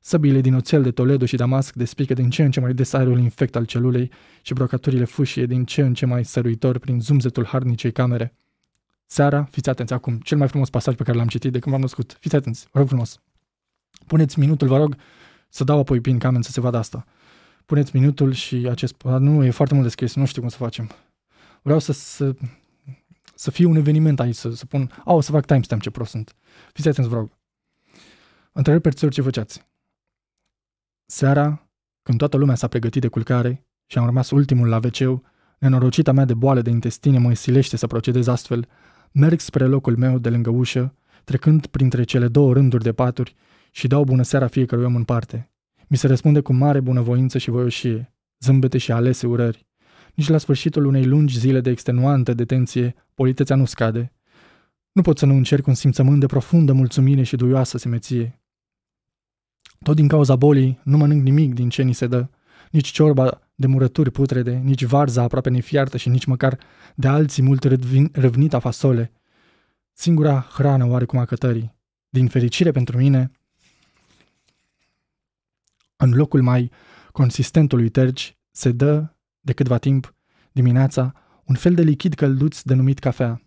Săbile din oțel de Toledo și Damasc despică din ce în ce mai des aerul infect al celulei și brocaturile fâșie din ce în ce mai săruitor prin zumzetul harnicei camere. Seara, fiți atenți acum, cel mai frumos pasaj pe care l-am citit de când m-am născut. Fiți atenți, vă rog frumos. Puneți minutul, vă rog, să dau apoi prin camen să se vadă asta. Puneți minutul și acest... Nu, e foarte mult descris. nu știu cum să facem. Vreau să, să să fie un eveniment aici, să, să pun, au, să fac timestamp ce prost sunt. Fiți atenți, vă rog. Întrebări perților ce făceați. Seara, când toată lumea s-a pregătit de culcare și am rămas ultimul la wc nenorocita mea de boală de intestine mă silește să procedez astfel, merg spre locul meu de lângă ușă, trecând printre cele două rânduri de paturi și dau bună seara fiecărui om în parte. Mi se răspunde cu mare bunăvoință și voioșie, zâmbete și alese urări. Nici la sfârșitul unei lungi zile de extenuantă detenție, politețea nu scade. Nu pot să nu încerc un simțământ de profundă mulțumire și duioasă semeție. Tot din cauza bolii, nu mănânc nimic din ce ni se dă. Nici ciorba de murături putrede, nici varza aproape nefiartă și nici măcar de alții mult răvnita fasole. Singura hrană oarecum a cătării. Din fericire pentru mine, în locul mai consistentului terci, se dă de câtva timp, dimineața, un fel de lichid călduț denumit cafea.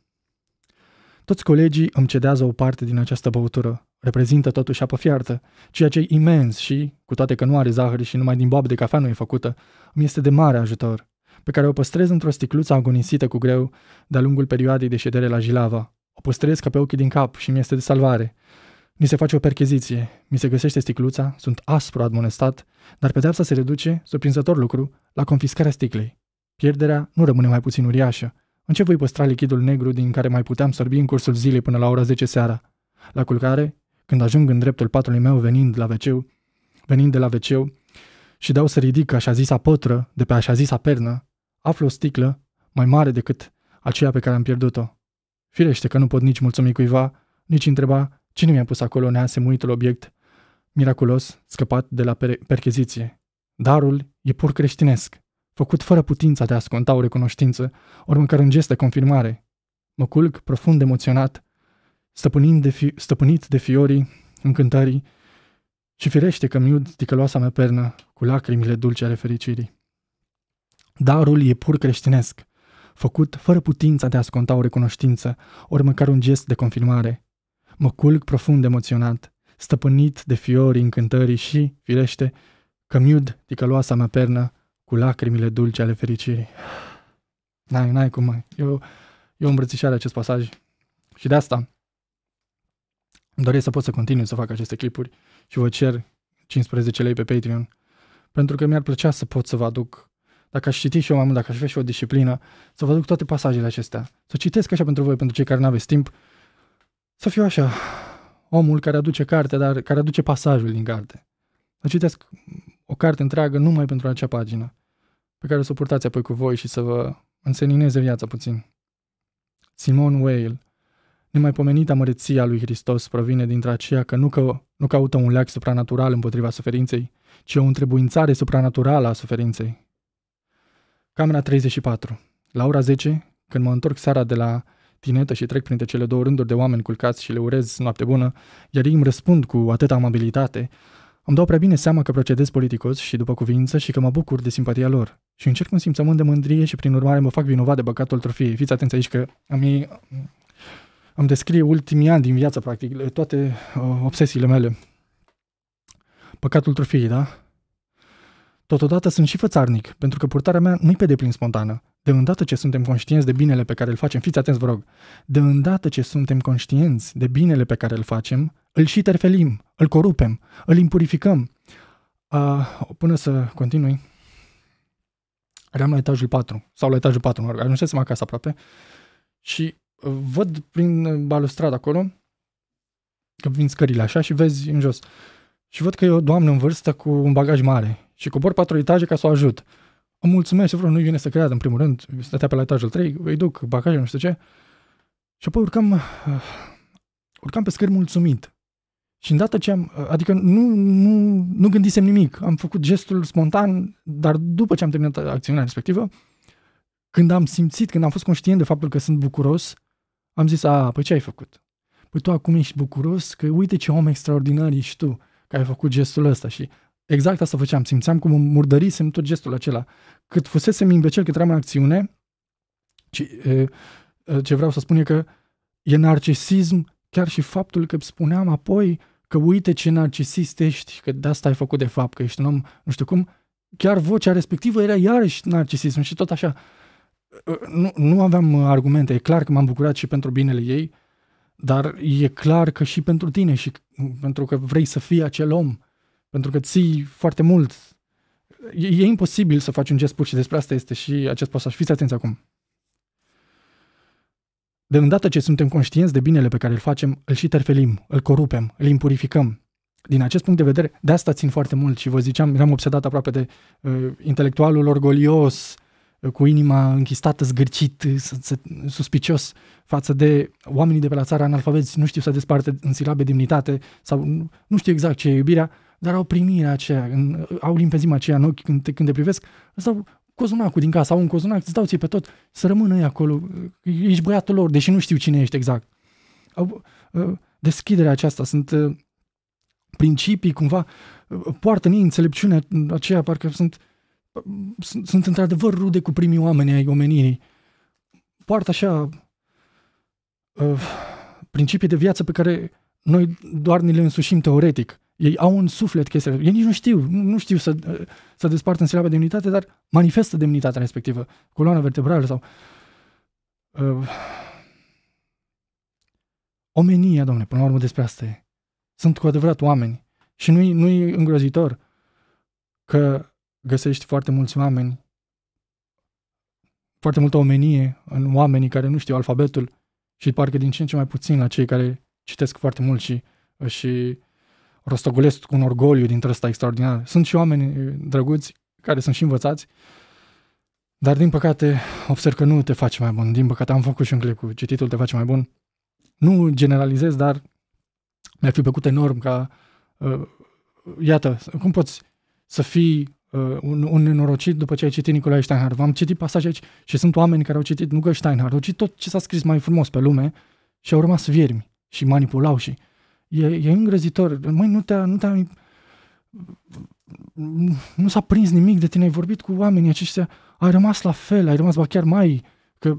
Toți colegii îmi cedează o parte din această băutură. Reprezintă totuși apă fiartă, ceea ce e imens și, cu toate că nu are zahăr și numai din boabe de cafea nu e făcută, îmi este de mare ajutor, pe care o păstrez într-o sticluță agonisită cu greu de-a lungul perioadei de ședere la Jilava. O păstrez ca pe ochii din cap și mi este de salvare, Ni se face o percheziție, mi se găsește sticluța, sunt aspru admonestat, dar pedeapsa se reduce, surprinzător lucru, la confiscarea sticlei. Pierderea nu rămâne mai puțin uriașă. În ce voi păstra lichidul negru din care mai puteam sorbi în cursul zilei până la ora 10 seara? La culcare, când ajung în dreptul patului meu venind la wc venind de la wc și dau să ridic așa zisa pătră de pe așa zisa pernă, aflu o sticlă mai mare decât aceea pe care am pierdut-o. Firește că nu pot nici mulțumi cuiva, nici întreba Cine mi-a pus acolo neasemuitul obiect miraculos scăpat de la per- percheziție? Darul e pur creștinesc, făcut fără putința de a sconta o recunoștință, ori măcar un gest de confirmare. Mă culc profund emoționat, stăpânind de fi- stăpânit de fiorii încântării și firește că miud ticăloasa mea pernă cu lacrimile dulce ale fericirii. Darul e pur creștinesc, făcut fără putința de a sconta o recunoștință, ori măcar un gest de confirmare – Mă culc profund emoționat, stăpânit de fiorii încântării și, firește, cămiud ticăloasa mea pernă cu lacrimile dulce ale fericirii. N-ai, n-ai cum mai. Eu, eu îmbrățișez acest pasaj. Și de asta îmi doresc să pot să continui să fac aceste clipuri și vă cer 15 lei pe Patreon pentru că mi-ar plăcea să pot să vă aduc dacă aș citi și eu mai mult, dacă aș avea și o disciplină, să vă aduc toate pasajele acestea, să citesc așa pentru voi, pentru cei care nu aveți timp să fiu așa, omul care aduce carte, dar care aduce pasajul din carte. Să citesc o carte întreagă numai pentru acea pagină, pe care să o purtați apoi cu voi și să vă însenineze viața puțin. Simon Weil, nemaipomenita măreția lui Hristos provine dintre aceea că nu, că nu caută un leac supranatural împotriva suferinței, ci o întrebuințare supranaturală a suferinței. Camera 34. La ora 10, când mă întorc seara de la tinetă și trec printre cele două rânduri de oameni culcați și le urez noapte bună, iar ei îmi răspund cu atâta amabilitate, îmi dau prea bine seama că procedez politicos și după cuvință și că mă bucur de simpatia lor. Și încerc un simțământ de mândrie și prin urmare mă fac vinovat de băcatul trofiei. Fiți atenți aici că am ei... descrie ultimii ani din viață, practic, toate uh, obsesiile mele. Păcatul trofiei, da? Totodată sunt și fățarnic, pentru că purtarea mea nu-i pe deplin spontană. De îndată ce suntem conștienți de binele pe care îl facem, fiți atenți, vă rog, de îndată ce suntem conștienți de binele pe care îl facem, îl și terfelim, îl corupem, îl impurificăm. A, până să continui, eram la etajul 4, sau la etajul 4, mă rog, ajunsesem acasă aproape și văd prin balustradă acolo, că vin scările așa și vezi în jos. Și văd că e o doamnă în vârstă cu un bagaj mare și cobor patru etaje ca să o ajut mulțumesc și vreau, nu-i vine să creadă, în primul rând, stătea pe la etajul 3, îi duc bagajul, nu știu ce. Și apoi urcam, uh, urcam pe scări mulțumit. Și îndată ce am, uh, adică nu, nu, nu gândisem nimic, am făcut gestul spontan, dar după ce am terminat acțiunea respectivă, când am simțit, când am fost conștient de faptul că sunt bucuros, am zis, a, păi ce ai făcut? Păi tu acum ești bucuros că uite ce om extraordinar ești tu, că ai făcut gestul ăsta și exact asta făceam, simțeam cum îmi murdărisem tot gestul acela. Cât fusesem imbecil, cât eram în acțiune, ci, ce vreau să spun e că e narcisism chiar și faptul că spuneam apoi că uite ce narcisist ești, că de asta ai făcut de fapt, că ești un om, nu știu cum, chiar vocea respectivă era iarăși narcisism și tot așa. Nu, nu aveam argumente, e clar că m-am bucurat și pentru binele ei, dar e clar că și pentru tine și pentru că vrei să fii acel om pentru că ții foarte mult. E, e imposibil să faci un gest pur și despre asta este și acest pasaj. Fiți atenți acum. De îndată ce suntem conștienți de binele pe care îl facem, îl și terfelim, îl corupem, îl impurificăm. Din acest punct de vedere, de asta țin foarte mult și vă ziceam, eram obsedat aproape de uh, intelectualul orgolios, uh, cu inima închistată, zgârcit, uh, suspicios față de oamenii de pe la țară, analfabeți, nu știu să desparte în silabe demnitate sau nu știu exact ce e iubirea, uh, dar au primirea aceea, în, au limpezima aceea în ochi când te, când te privesc, îți dau cozonacul din casa, au un cozonac, îți dau ție pe tot, să rămână ei acolo, ești băiatul lor, deși nu știu cine ești exact. Au, ă, deschiderea aceasta, sunt ă, principii cumva, ă, poartă în ei înțelepciunea aceea, parcă sunt, sunt, sunt într-adevăr rude cu primii oameni ai omenirii. Poartă așa principii de viață pe care noi doar ne le însușim teoretic. Ei au un suflet chestia Ei nici nu știu, nu, nu știu să, să despartă în silaba demnitate, dar manifestă demnitatea respectivă, coloana vertebrală sau... Uh, omenia, domne, până la urmă despre asta e. Sunt cu adevărat oameni. Și nu-i, nu-i îngrozitor că găsești foarte mulți oameni, foarte multă omenie în oamenii care nu știu alfabetul și parcă din ce în ce mai puțin la cei care citesc foarte mult și, și rostogolesc cu un orgoliu dintre ăsta extraordinar. Sunt și oameni eh, drăguți care sunt și învățați, dar din păcate observ că nu te face mai bun. Din păcate am făcut și un clip cu cititul te face mai bun. Nu generalizez, dar mi-ar fi plăcut enorm ca, uh, iată, cum poți să fii uh, un, un nenorocit după ce ai citit Nicolae Steinhardt. V-am citit pasaje aici și sunt oameni care au citit, nu că Steinhardt, au citit tot ce s-a scris mai frumos pe lume și au rămas viermi și manipulau și E, e îngrozitor. Măi, nu te-a, nu te-a... Nu s-a prins nimic de tine, ai vorbit cu oamenii aceștia, ai rămas la fel, ai rămas ba chiar mai... Că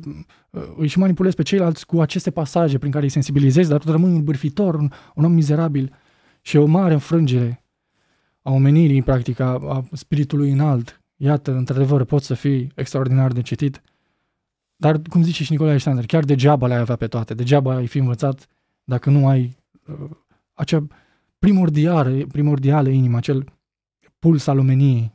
uh, și manipulezi pe ceilalți cu aceste pasaje prin care îi sensibilizezi, dar tot rămâi un bârfitor, un, un om mizerabil și o mare înfrângere a omenirii, practic, a, a spiritului înalt. Iată, într-adevăr, poți să fii extraordinar de citit, dar, cum zice și Nicolae Alexander, chiar degeaba le-ai avea pe toate, degeaba ai fi învățat dacă nu ai uh, acea primordială, primordială inimă, acel puls al omeniei.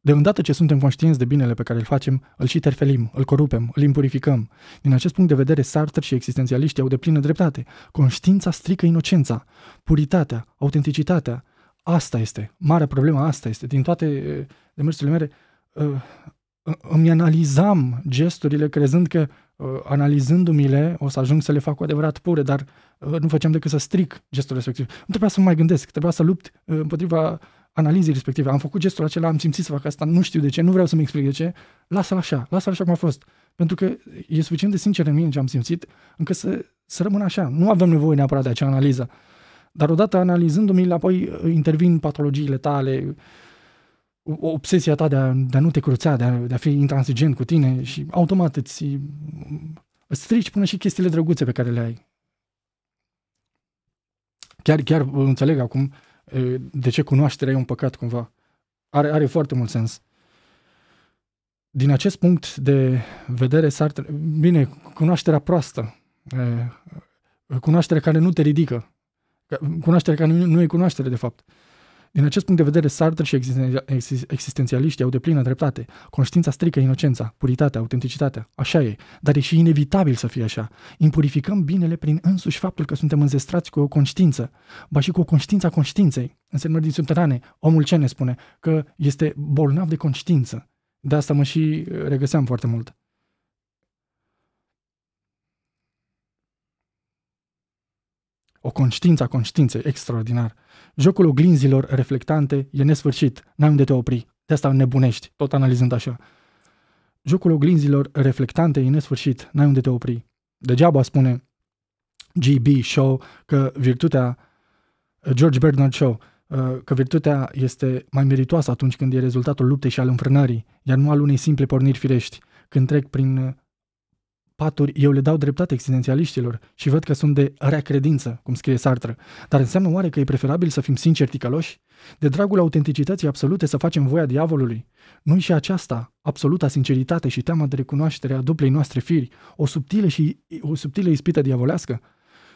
De îndată ce suntem conștienți de binele pe care îl facem, îl și terfelim, îl corupem, îl impurificăm. Din acest punct de vedere, Sartre și existențialiștii au de plină dreptate. Conștiința strică inocența, puritatea, autenticitatea. Asta este, marea problemă asta este. Din toate eh, demersurile mele, eh, îmi analizam gesturile crezând că Uh, analizându-mi le, o să ajung să le fac cu adevărat pure, dar uh, nu făceam decât să stric gestul respectiv. Nu trebuia să mă mai gândesc, trebuia să lupt uh, împotriva analizei respective. Am făcut gestul acela, am simțit să fac asta, nu știu de ce, nu vreau să-mi explic de ce, lasă-l așa, lasă-l așa cum a fost. Pentru că e suficient de sincer în mine ce am simțit, încât să, să rămân așa. Nu avem nevoie neapărat de acea analiză. Dar odată analizându-mi, apoi intervin patologiile tale, uh, obsesia ta de a, de a nu te cruța, de a, de a fi intransigent cu tine și automat îți, îți strici până și chestiile drăguțe pe care le ai. Chiar, chiar înțeleg acum de ce cunoașterea e un păcat cumva. Are, are foarte mult sens. Din acest punct de vedere, Sartre, bine, cunoașterea proastă, cunoașterea care nu te ridică, cunoașterea care nu, e cunoaștere de fapt. Din acest punct de vedere, Sartre și existențialiștii au plină dreptate. Conștiința strică inocența, puritatea, autenticitatea. Așa e, dar e și inevitabil să fie așa. Impurificăm binele prin însuși faptul că suntem înzestrați cu o conștiință, ba și cu o conștiință a conștiinței. În semnări subterane, omul ce ne spune? Că este bolnav de conștiință. De asta mă și uh, regăseam foarte mult. o conștiință a conștiinței, extraordinar. Jocul oglinzilor reflectante e nesfârșit, n-ai unde te opri. De asta nebunești, tot analizând așa. Jocul oglinzilor reflectante e nesfârșit, n-ai unde te opri. Degeaba spune G.B. Shaw că virtutea, George Bernard Shaw, uh, că virtutea este mai meritoasă atunci când e rezultatul luptei și al înfrânării, iar nu al unei simple porniri firești, când trec prin uh, paturi, eu le dau dreptate existențialiștilor și văd că sunt de rea credință, cum scrie Sartre. Dar înseamnă oare că e preferabil să fim sinceri ticăloși? De dragul autenticității absolute să facem voia diavolului? nu și aceasta, absoluta sinceritate și teama de recunoaștere a duplei noastre firi, o subtilă și o subtilă ispită diavolească?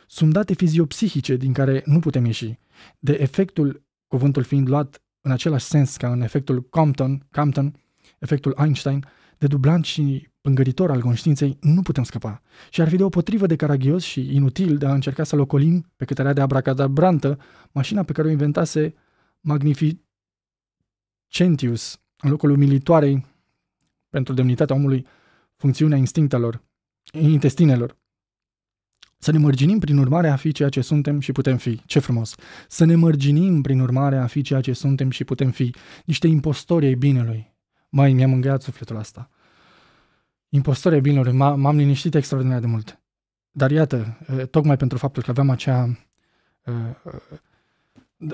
Sunt date fiziopsihice din care nu putem ieși. De efectul, cuvântul fiind luat în același sens ca în efectul Compton, Compton efectul Einstein, de dublant și îngăritor al conștiinței nu putem scăpa și ar fi deopotrivă de caragios și inutil de a încerca să locolim pe cât era de abracadabrantă mașina pe care o inventase Magnificentius în locul umilitoarei pentru demnitatea omului funcțiunea instinctelor, intestinelor. Să ne mărginim prin urmare a fi ceea ce suntem și putem fi. Ce frumos! Să ne mărginim prin urmare a fi ceea ce suntem și putem fi. Niște impostorii ai binelui, mai mi am mângâiat sufletul asta. Impostorii binelor, m-am liniștit extraordinar de mult. Dar iată, tocmai pentru faptul că aveam acea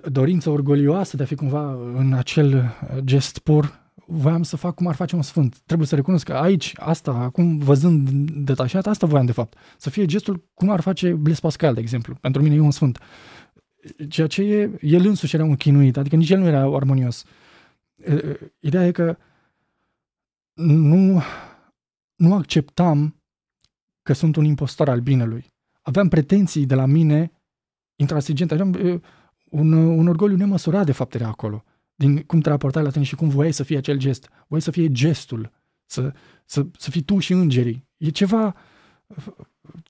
dorință orgolioasă de a fi cumva în acel gest pur, voiam să fac cum ar face un sfânt. Trebuie să recunosc că aici, asta, acum văzând detașat, asta voiam de fapt. Să fie gestul cum ar face Blaise Pascal, de exemplu. Pentru mine e un sfânt. Ceea ce e, el însuși era un chinuit, adică nici el nu era armonios. Ideea e că nu, nu acceptam că sunt un impostor al binelui. Aveam pretenții de la mine intransigente, aveam un, un orgoliu nemăsurat de fapt era acolo, din cum te raportai la tine și cum voiai să fie acel gest. Voiai să fie gestul, să, să, să fii tu și îngerii. E ceva,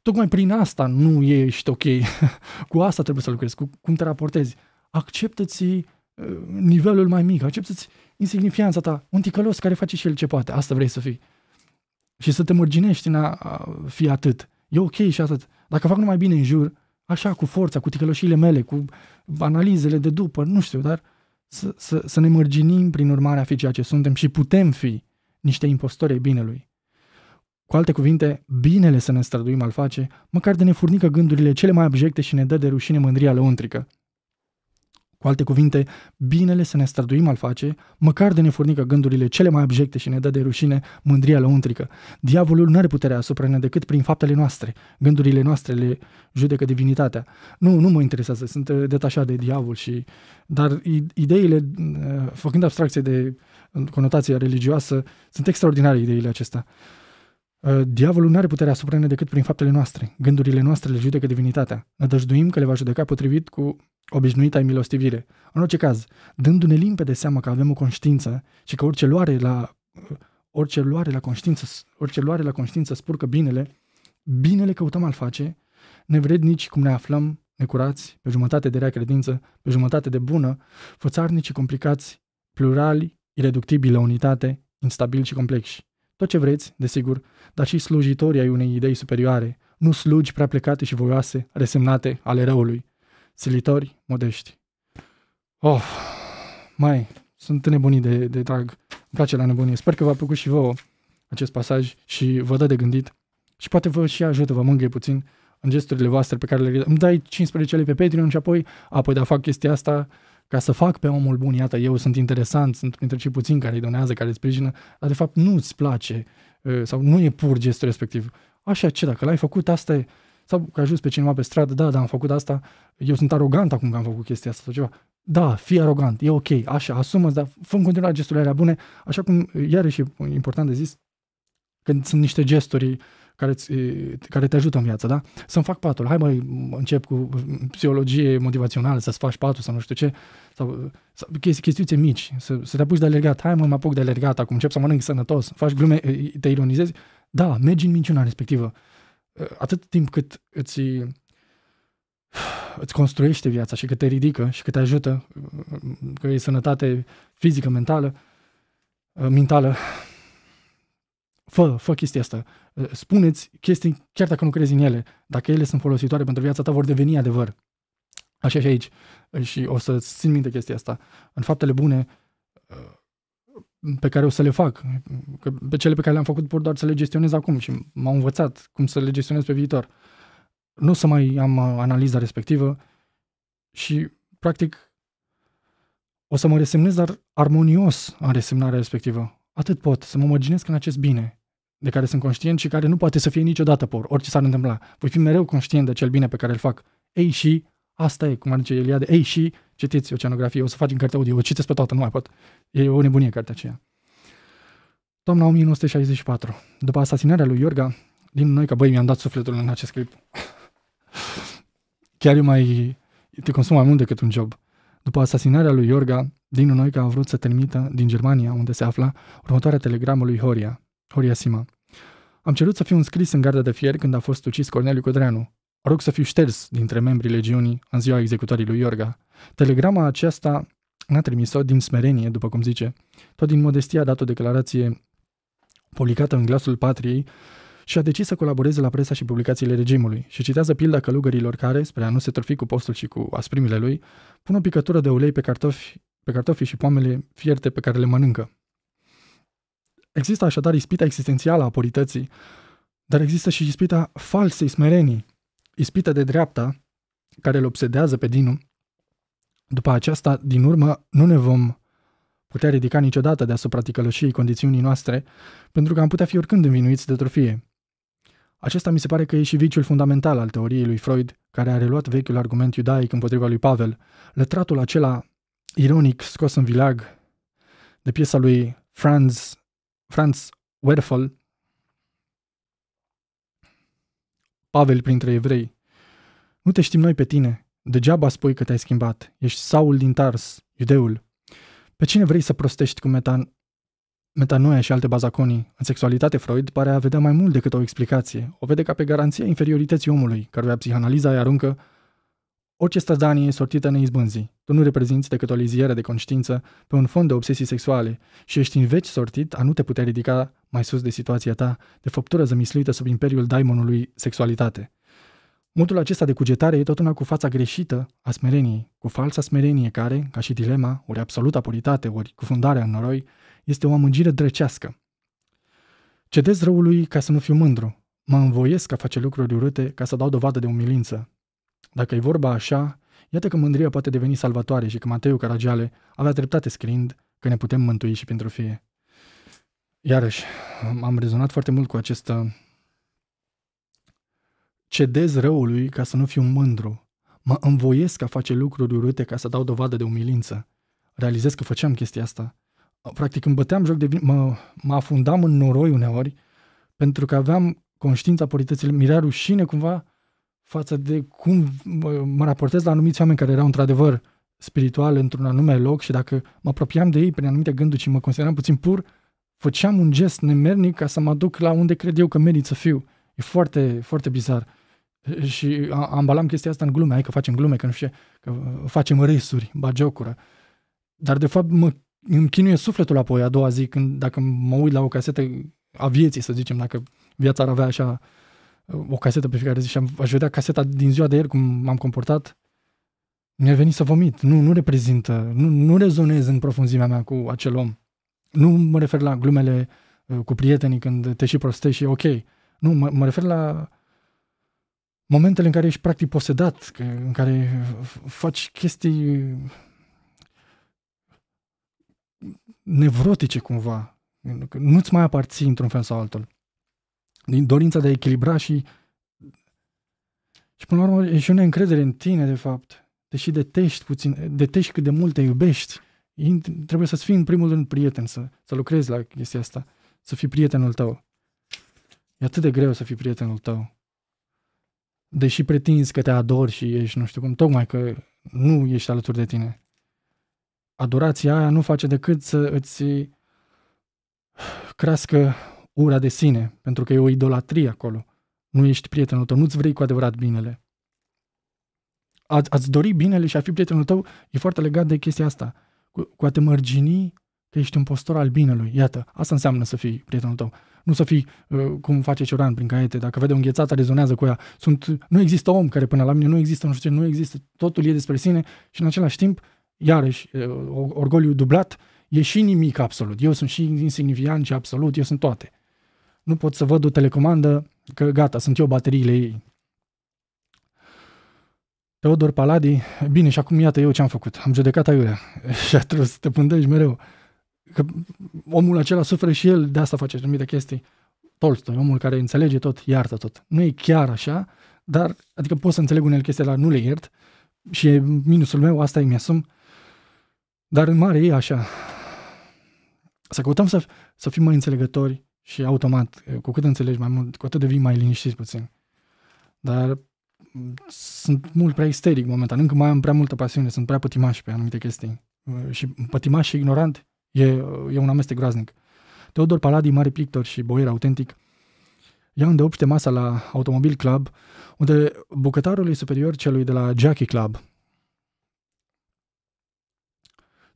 tocmai prin asta nu ești ok. cu asta trebuie să lucrezi, cu cum te raportezi. Acceptă-ți nivelul mai mic, accepti insignifianța ta, un ticălos care face și el ce poate, asta vrei să fii. Și să te mărginești în a fi atât. E ok și atât. Dacă fac numai bine în jur, așa, cu forța, cu ticăloșile mele, cu analizele de după, nu știu, dar să, să, să ne mărginim prin urmare a fi ceea ce suntem și putem fi niște impostori ai binelui. Cu alte cuvinte, binele să ne străduim al face, măcar de ne furnică gândurile cele mai abjecte și ne dă de rușine mândria lăuntrică. Cu alte cuvinte, binele să ne străduim al face, măcar de ne furnică gândurile cele mai abjecte și ne dă de rușine mândria lăuntrică. Diavolul nu are puterea asupra ne decât prin faptele noastre. Gândurile noastre le judecă divinitatea. Nu, nu mă interesează, sunt uh, detașat de diavol și... Dar ideile, uh, făcând abstracție de uh, conotația religioasă, sunt extraordinare ideile acestea. Diavolul nu are puterea asupra ne decât prin faptele noastre. Gândurile noastre le judecă divinitatea. Nădăjduim că le va judeca potrivit cu obișnuita milostivire. În orice caz, dându-ne limpede seama că avem o conștiință și că orice luare la, orice luare la conștiință, orice luare la conștiință spurcă binele, binele căutăm al face, nevrednici cum ne aflăm, necurați, pe jumătate de rea credință, pe jumătate de bună, fățarnici și complicați, plurali, ireductibili la unitate, instabili și complexi. Tot ce vreți, desigur, dar și slujitorii ai unei idei superioare, nu slugi prea plecate și voioase, resemnate ale răului, silitori, modești. Of, oh, mai, sunt nebunii de, de drag. Îmi place la nebunie. Sper că v-a plăcut și vouă acest pasaj și vă dă de gândit și poate vă și ajută, vă mângâie puțin în gesturile voastre pe care le Îmi dai 15 lei pe Patreon și apoi, apoi da, fac chestia asta ca să fac pe omul bun, iată, eu sunt interesant, sunt printre cei puțini care îi donează, care îi sprijină, dar de fapt nu îți place ă, sau nu e pur gestul respectiv. Așa ce, dacă l-ai făcut, asta e, sau că ajuns pe cineva pe stradă, da, dar am făcut asta, eu sunt arogant acum că am făcut chestia asta sau ceva. Da, fii arogant, e ok, așa, asumă dar fă în continuare gesturile alea bune, așa cum, iarăși e important de zis, când sunt niște gesturi care, care te ajută în viață, da? Să-mi fac patul, hai mai încep cu psihologie motivațională, să-ți faci patul sau nu știu ce, sau, sau chesti, chestiuțe mici, să, să te apuci de alergat, hai mă, mă apuc de alergat, acum încep să mănânc sănătos, faci glume, te ironizezi, da, mergi în minciuna respectivă atât timp cât îți, îți construiește viața și că te ridică și că te ajută, că e sănătate fizică, mentală, mentală, fă, fă chestia asta. Spuneți chestii chiar dacă nu crezi în ele. Dacă ele sunt folositoare pentru viața ta, vor deveni adevăr. Așa și aici. Și o să țin minte chestia asta. În faptele bune, pe care o să le fac, că pe cele pe care le-am făcut pur doar să le gestionez acum și m-au învățat cum să le gestionez pe viitor. Nu o să mai am uh, analiza respectivă și, practic, o să mă resemnez, dar armonios în resemnarea respectivă. Atât pot, să mă mărginesc în acest bine de care sunt conștient și care nu poate să fie niciodată por, orice s-ar întâmpla. Voi fi mereu conștient de cel bine pe care îl fac. Ei și Asta e, cum ar zice Eliade. Ei, și citiți oceanografie, o să facem carte audio, o citeți pe toată, nu mai pot. E o nebunie cartea aceea. Toamna 1964. După asasinarea lui Iorga, din noi, că băi, mi-am dat sufletul în acest clip. Chiar e mai... te consum mai mult decât un job. După asasinarea lui Iorga, Dinu Noica a vrut să trimită din Germania, unde se afla, următoarea telegramă lui Horia, Horia Sima. Am cerut să fiu înscris în garda de fier când a fost ucis Corneliu Codreanu. Rog să fiu șters dintre membrii legiunii în ziua executării lui Iorga. Telegrama aceasta n-a trimis-o din smerenie, după cum zice. Tot din modestia a dat o declarație publicată în Glasul Patriei și a decis să colaboreze la presa și publicațiile regimului și citează pilda călugărilor care, spre a nu se trofi cu postul și cu asprimile lui, pun o picătură de ulei pe cartofi, pe cartofi și poamele fierte pe care le mănâncă. Există așadar ispita existențială a purității, dar există și ispita falsei smerenii, ispită de dreapta care îl obsedează pe Dinu, după aceasta, din urmă, nu ne vom putea ridica niciodată deasupra ticălășiei condițiunii noastre, pentru că am putea fi oricând învinuiți de trofie. Acesta mi se pare că e și viciul fundamental al teoriei lui Freud, care a reluat vechiul argument iudaic împotriva lui Pavel, lătratul acela ironic scos în vilag de piesa lui Franz, Franz Werfel, Pavel printre evrei. Nu te știm noi pe tine. Degeaba spui că te-ai schimbat. Ești Saul din Tars, iudeul. Pe cine vrei să prostești cu metan... metanoia și alte bazaconii? În sexualitate, Freud pare a vedea mai mult decât o explicație. O vede ca pe garanția inferiorității omului, căruia psihanaliza îi aruncă Orice stădanie e sortită neizbânzii. Tu nu reprezinți decât o liziere de conștiință pe un fond de obsesii sexuale și ești în veci sortit a nu te putea ridica mai sus de situația ta, de făptură zămisluită sub imperiul daimonului sexualitate. Mutul acesta de cugetare e totuna cu fața greșită a smereniei, cu falsa smerenie care, ca și dilema, ori absoluta puritate, ori cufundarea în noroi, este o amângire drăcească. Cedez răului ca să nu fiu mândru. Mă învoiesc a face lucruri urâte ca să dau dovadă de umilință, dacă e vorba așa, iată că mândria poate deveni salvatoare și că Mateiu Caragiale avea dreptate scriind că ne putem mântui și pentru fie. Iarăși, am rezonat foarte mult cu acest uh, cedez răului ca să nu fiu mândru. Mă învoiesc a face lucruri urâte ca să dau dovadă de umilință. Realizez că făceam chestia asta. Practic îmi băteam joc de vin, mă, mă afundam în noroi uneori pentru că aveam conștiința purității. Mi-era rușine cumva față de cum mă raportez la anumiți oameni care erau într-adevăr spiritual într-un anume loc și dacă mă apropiam de ei prin anumite gânduri și mă consideram puțin pur, făceam un gest nemernic ca să mă duc la unde cred eu că merit să fiu. E foarte, foarte bizar. Și ambalam chestia asta în glume, hai că facem glume, că nu știu că facem râsuri, bagiocură. Dar de fapt mă, îmi chinuie sufletul apoi a doua zi, când, dacă mă uit la o casetă a vieții, să zicem, dacă viața ar avea așa o casetă pe fiecare zi și am, aș vedea caseta din ziua de ieri, cum m-am comportat, mi-a venit să vomit. Nu, nu reprezintă, nu, nu rezonez în profunzimea mea cu acel om. Nu mă refer la glumele uh, cu prietenii când te și prostești și e ok. Nu, mă, mă refer la momentele în care ești practic posedat, în care uh, faci chestii uh, nevrotice cumva, nu-ți mai aparții într-un fel sau altul din dorința de a echilibra și și până la urmă e și o neîncredere în tine, de fapt. Deși detești puțin, detești cât de mult te iubești, trebuie să-ți fii în primul rând prieten, să, să lucrezi la chestia asta, să fii prietenul tău. E atât de greu să fii prietenul tău. Deși pretinzi că te adori și ești nu știu cum, tocmai că nu ești alături de tine. Adorația aia nu face decât să îți crească ura de sine, pentru că e o idolatrie acolo. Nu ești prietenul tău, nu-ți vrei cu adevărat binele. ați dori binele și a fi prietenul tău e foarte legat de chestia asta. Cu, cu a te mărgini că ești un postor al binelui. Iată, asta înseamnă să fii prietenul tău. Nu să fii uh, cum face Cioran prin caiete. Dacă vede o înghețată, rezonează cu ea. Sunt, nu există om care până la mine nu există, nu știu ce, nu există. Totul e despre sine și în același timp, iarăși, uh, orgoliu dublat, e și nimic absolut. Eu sunt și insignifiant și absolut, eu sunt toate nu pot să văd o telecomandă că gata, sunt eu bateriile ei. Teodor Paladi, bine, și acum iată eu ce am făcut. Am judecat aiurea și a trebuit să te pândești mereu. Că omul acela suferă și el, de asta face anumite chestii. Tolstoi, omul care înțelege tot, iartă tot. Nu e chiar așa, dar, adică pot să înțeleg unele chestii, dar nu le iert și e minusul meu, asta îmi asum. Dar în mare e așa. Să căutăm să, să fim mai înțelegători, și automat, cu cât înțelegi mai mult, cu atât devii mai liniștit puțin. Dar sunt mult prea isteric momentan, încă mai am prea multă pasiune, sunt prea pătimaș pe anumite chestii. Și pătimaș și ignorant e, e un amestec groaznic. Teodor Paladi, mare pictor și boier autentic, unde obște masa la Automobil Club, unde bucătarul e superior celui de la Jackie Club,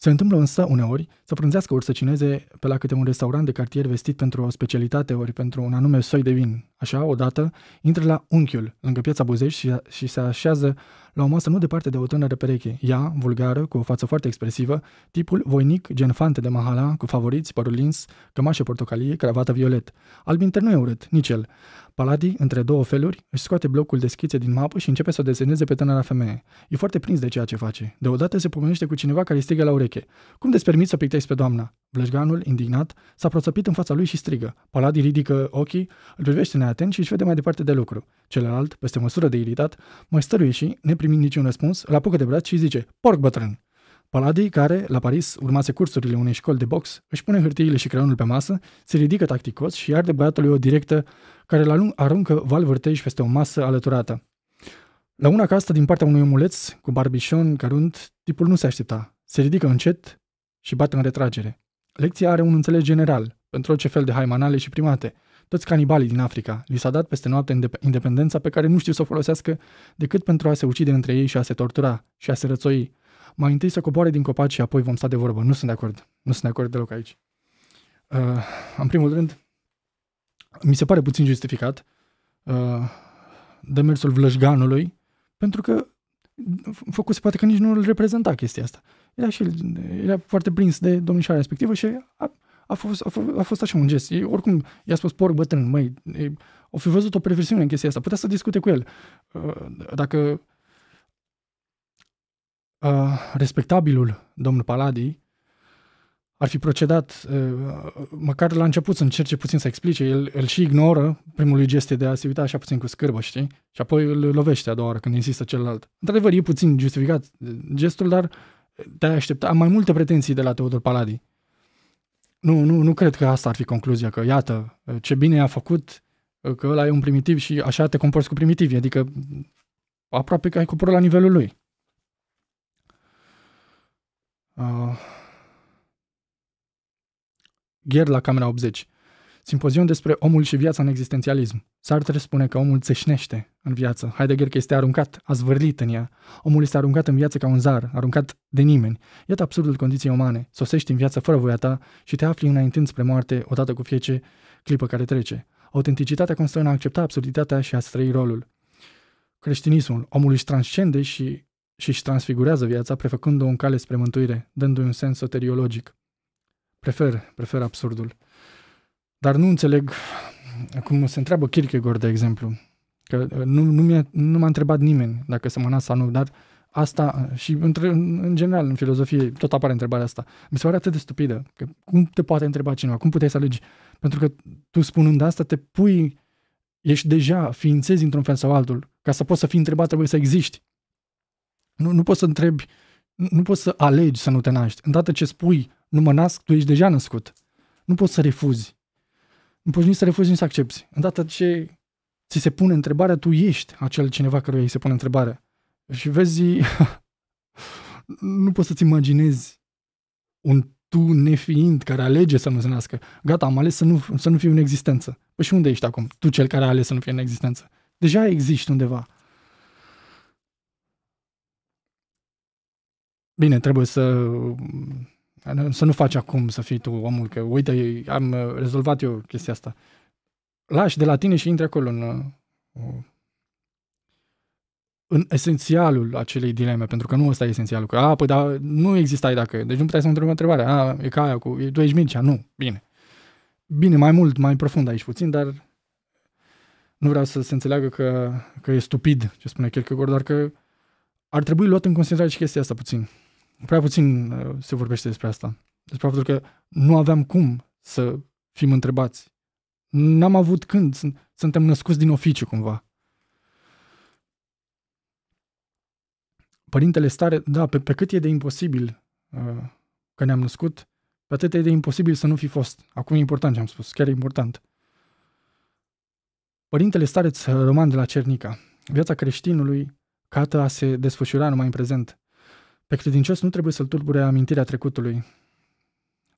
se întâmplă însă uneori să prânzească ori să cineze pe la câte un restaurant de cartier vestit pentru o specialitate ori pentru un anume soi de vin, Așa, odată, intră la unchiul, lângă piața Buzești și, și se așează la o masă nu departe de o tânără pereche. Ea, vulgară, cu o față foarte expresivă, tipul voinic, gen fante de mahala, cu favoriți, părul lins, cămașe portocalie, cravată violet. Albinter nu e urât, nici el. Paladi, între două feluri, își scoate blocul de schițe din mapă și începe să o deseneze pe tânăra femeie. E foarte prins de ceea ce face. Deodată se pomenește cu cineva care îi strigă la ureche. Cum de permiți să pictezi pe doamna? Vlășganul, indignat, s-a proțăpit în fața lui și strigă. Paladi ridică ochii, îl privește atent și își vede mai departe de lucru. Celălalt, peste măsură de iritat, mai stăruie și, neprimind niciun răspuns, îl apucă de braț și zice, porc bătrân! Paladii, care, la Paris, urmase cursurile unei școli de box, își pune hârtiile și creionul pe masă, se ridică tacticos și arde băiatului o directă care la lung aruncă val vârtej peste o masă alăturată. La una ca asta, din partea unui omuleț, cu barbișon, cărunt, tipul nu se aștepta. Se ridică încet și bate în retragere. Lecția are un înțeles general, pentru orice fel de haimanale și primate, toți canibalii din Africa li s-a dat peste noapte independența pe care nu știu să o folosească decât pentru a se ucide între ei și a se tortura și a se rățoi. Mai întâi să coboare din copaci și apoi vom sta de vorbă. Nu sunt de acord. Nu sunt de acord deloc aici. Uh, în primul rând, mi se pare puțin justificat uh, demersul vlășganului, pentru că se poate că nici nu îl reprezenta chestia asta. Era și el, era foarte prins de domnișoara respectivă și a, a fost, a fost, a fost așa un gest. Ei, oricum, i-a spus porc bătrân, măi, ei, o fi văzut o perversiune în chestia asta. Putea să discute cu el. Uh, dacă uh, respectabilul domnul Paladi ar fi procedat, uh, măcar la început să încerce puțin să explice, el, el și ignoră primului gest de a se uita așa puțin cu scârbă, știi? Și apoi îl lovește a doua oară când insistă celălalt. Într-adevăr, e puțin justificat gestul, dar te-ai aștepta mai multe pretenții de la Teodor Paladi nu, nu, nu cred că asta ar fi concluzia, că iată, ce bine a făcut, că ăla e un primitiv și așa te comporți cu primitivi, adică aproape că ai coborât la nivelul lui. Uh, Gher la camera 80. Simpozion despre omul și viața în existențialism. Sartre spune că omul țeșnește în viață. Heidegger că este aruncat, a zvârlit în ea. Omul este aruncat în viață ca un zar, aruncat de nimeni. Iată absurdul condiției umane. Sosești în viață fără voia ta și te afli înaintând spre moarte odată cu fiecare clipă care trece. Autenticitatea constă în a accepta absurditatea și a străi rolul. Creștinismul. Omul își transcende și și își transfigurează viața prefăcând-o un cale spre mântuire, dându-i un sens soteriologic. Prefer, prefer absurdul. Dar nu înțeleg, cum se întreabă Kierkegaard, de exemplu, că uh, nu, nu, mi-a, nu m-a întrebat nimeni dacă se mâna sau nu, dar asta uh, și între, în general în filozofie tot apare întrebarea asta. Mi se pare atât de stupidă, că cum te poate întreba cineva, cum puteai să alegi? Pentru că tu spunând asta te pui, ești deja, ființezi într-un fel sau altul. Ca să poți să fii întrebat trebuie să existi. Nu, nu poți să întrebi, nu poți să alegi să nu te naști. Îndată ce spui, nu mă nasc, tu ești deja născut. Nu poți să refuzi nu poți nici să refuzi, nici să accepti. Îndată ce ți se pune întrebarea, tu ești acel cineva căruia îi se pune întrebarea. Și vezi, nu poți să-ți imaginezi un tu nefiind, care alege să nu se nască. Gata, am ales să nu, să nu fiu în existență. Păi și unde ești acum? Tu cel care a ales să nu fie în existență. Deja existi undeva. Bine, trebuie să să nu faci acum să fii tu omul, că uite, am uh, rezolvat eu chestia asta. Lași de la tine și intri acolo în, uh, în esențialul acelei dileme, pentru că nu ăsta e esențialul. Că, a, păi, dar nu existai dacă... Deci nu puteai să întrebi întrebarea. A, e ca aia cu... E, tu ești Mircea? Nu. Bine. Bine, mai mult, mai profund aici puțin, dar nu vreau să se înțeleagă că, că e stupid ce spune Kierkegaard, dar că ar trebui luat în considerare și chestia asta puțin prea puțin uh, se vorbește despre asta. Despre faptul că nu aveam cum să fim întrebați. N-am avut când. Suntem născuți din oficiu cumva. Părintele stare, da, pe, pe cât e de imposibil uh, că ne-am născut, pe atât e de imposibil să nu fi fost. Acum e important ce am spus, chiar e important. Părintele stareț Roman de la Cernica. Viața creștinului cată a se desfășura numai în prezent. Pe credincios nu trebuie să-l tulbure amintirea trecutului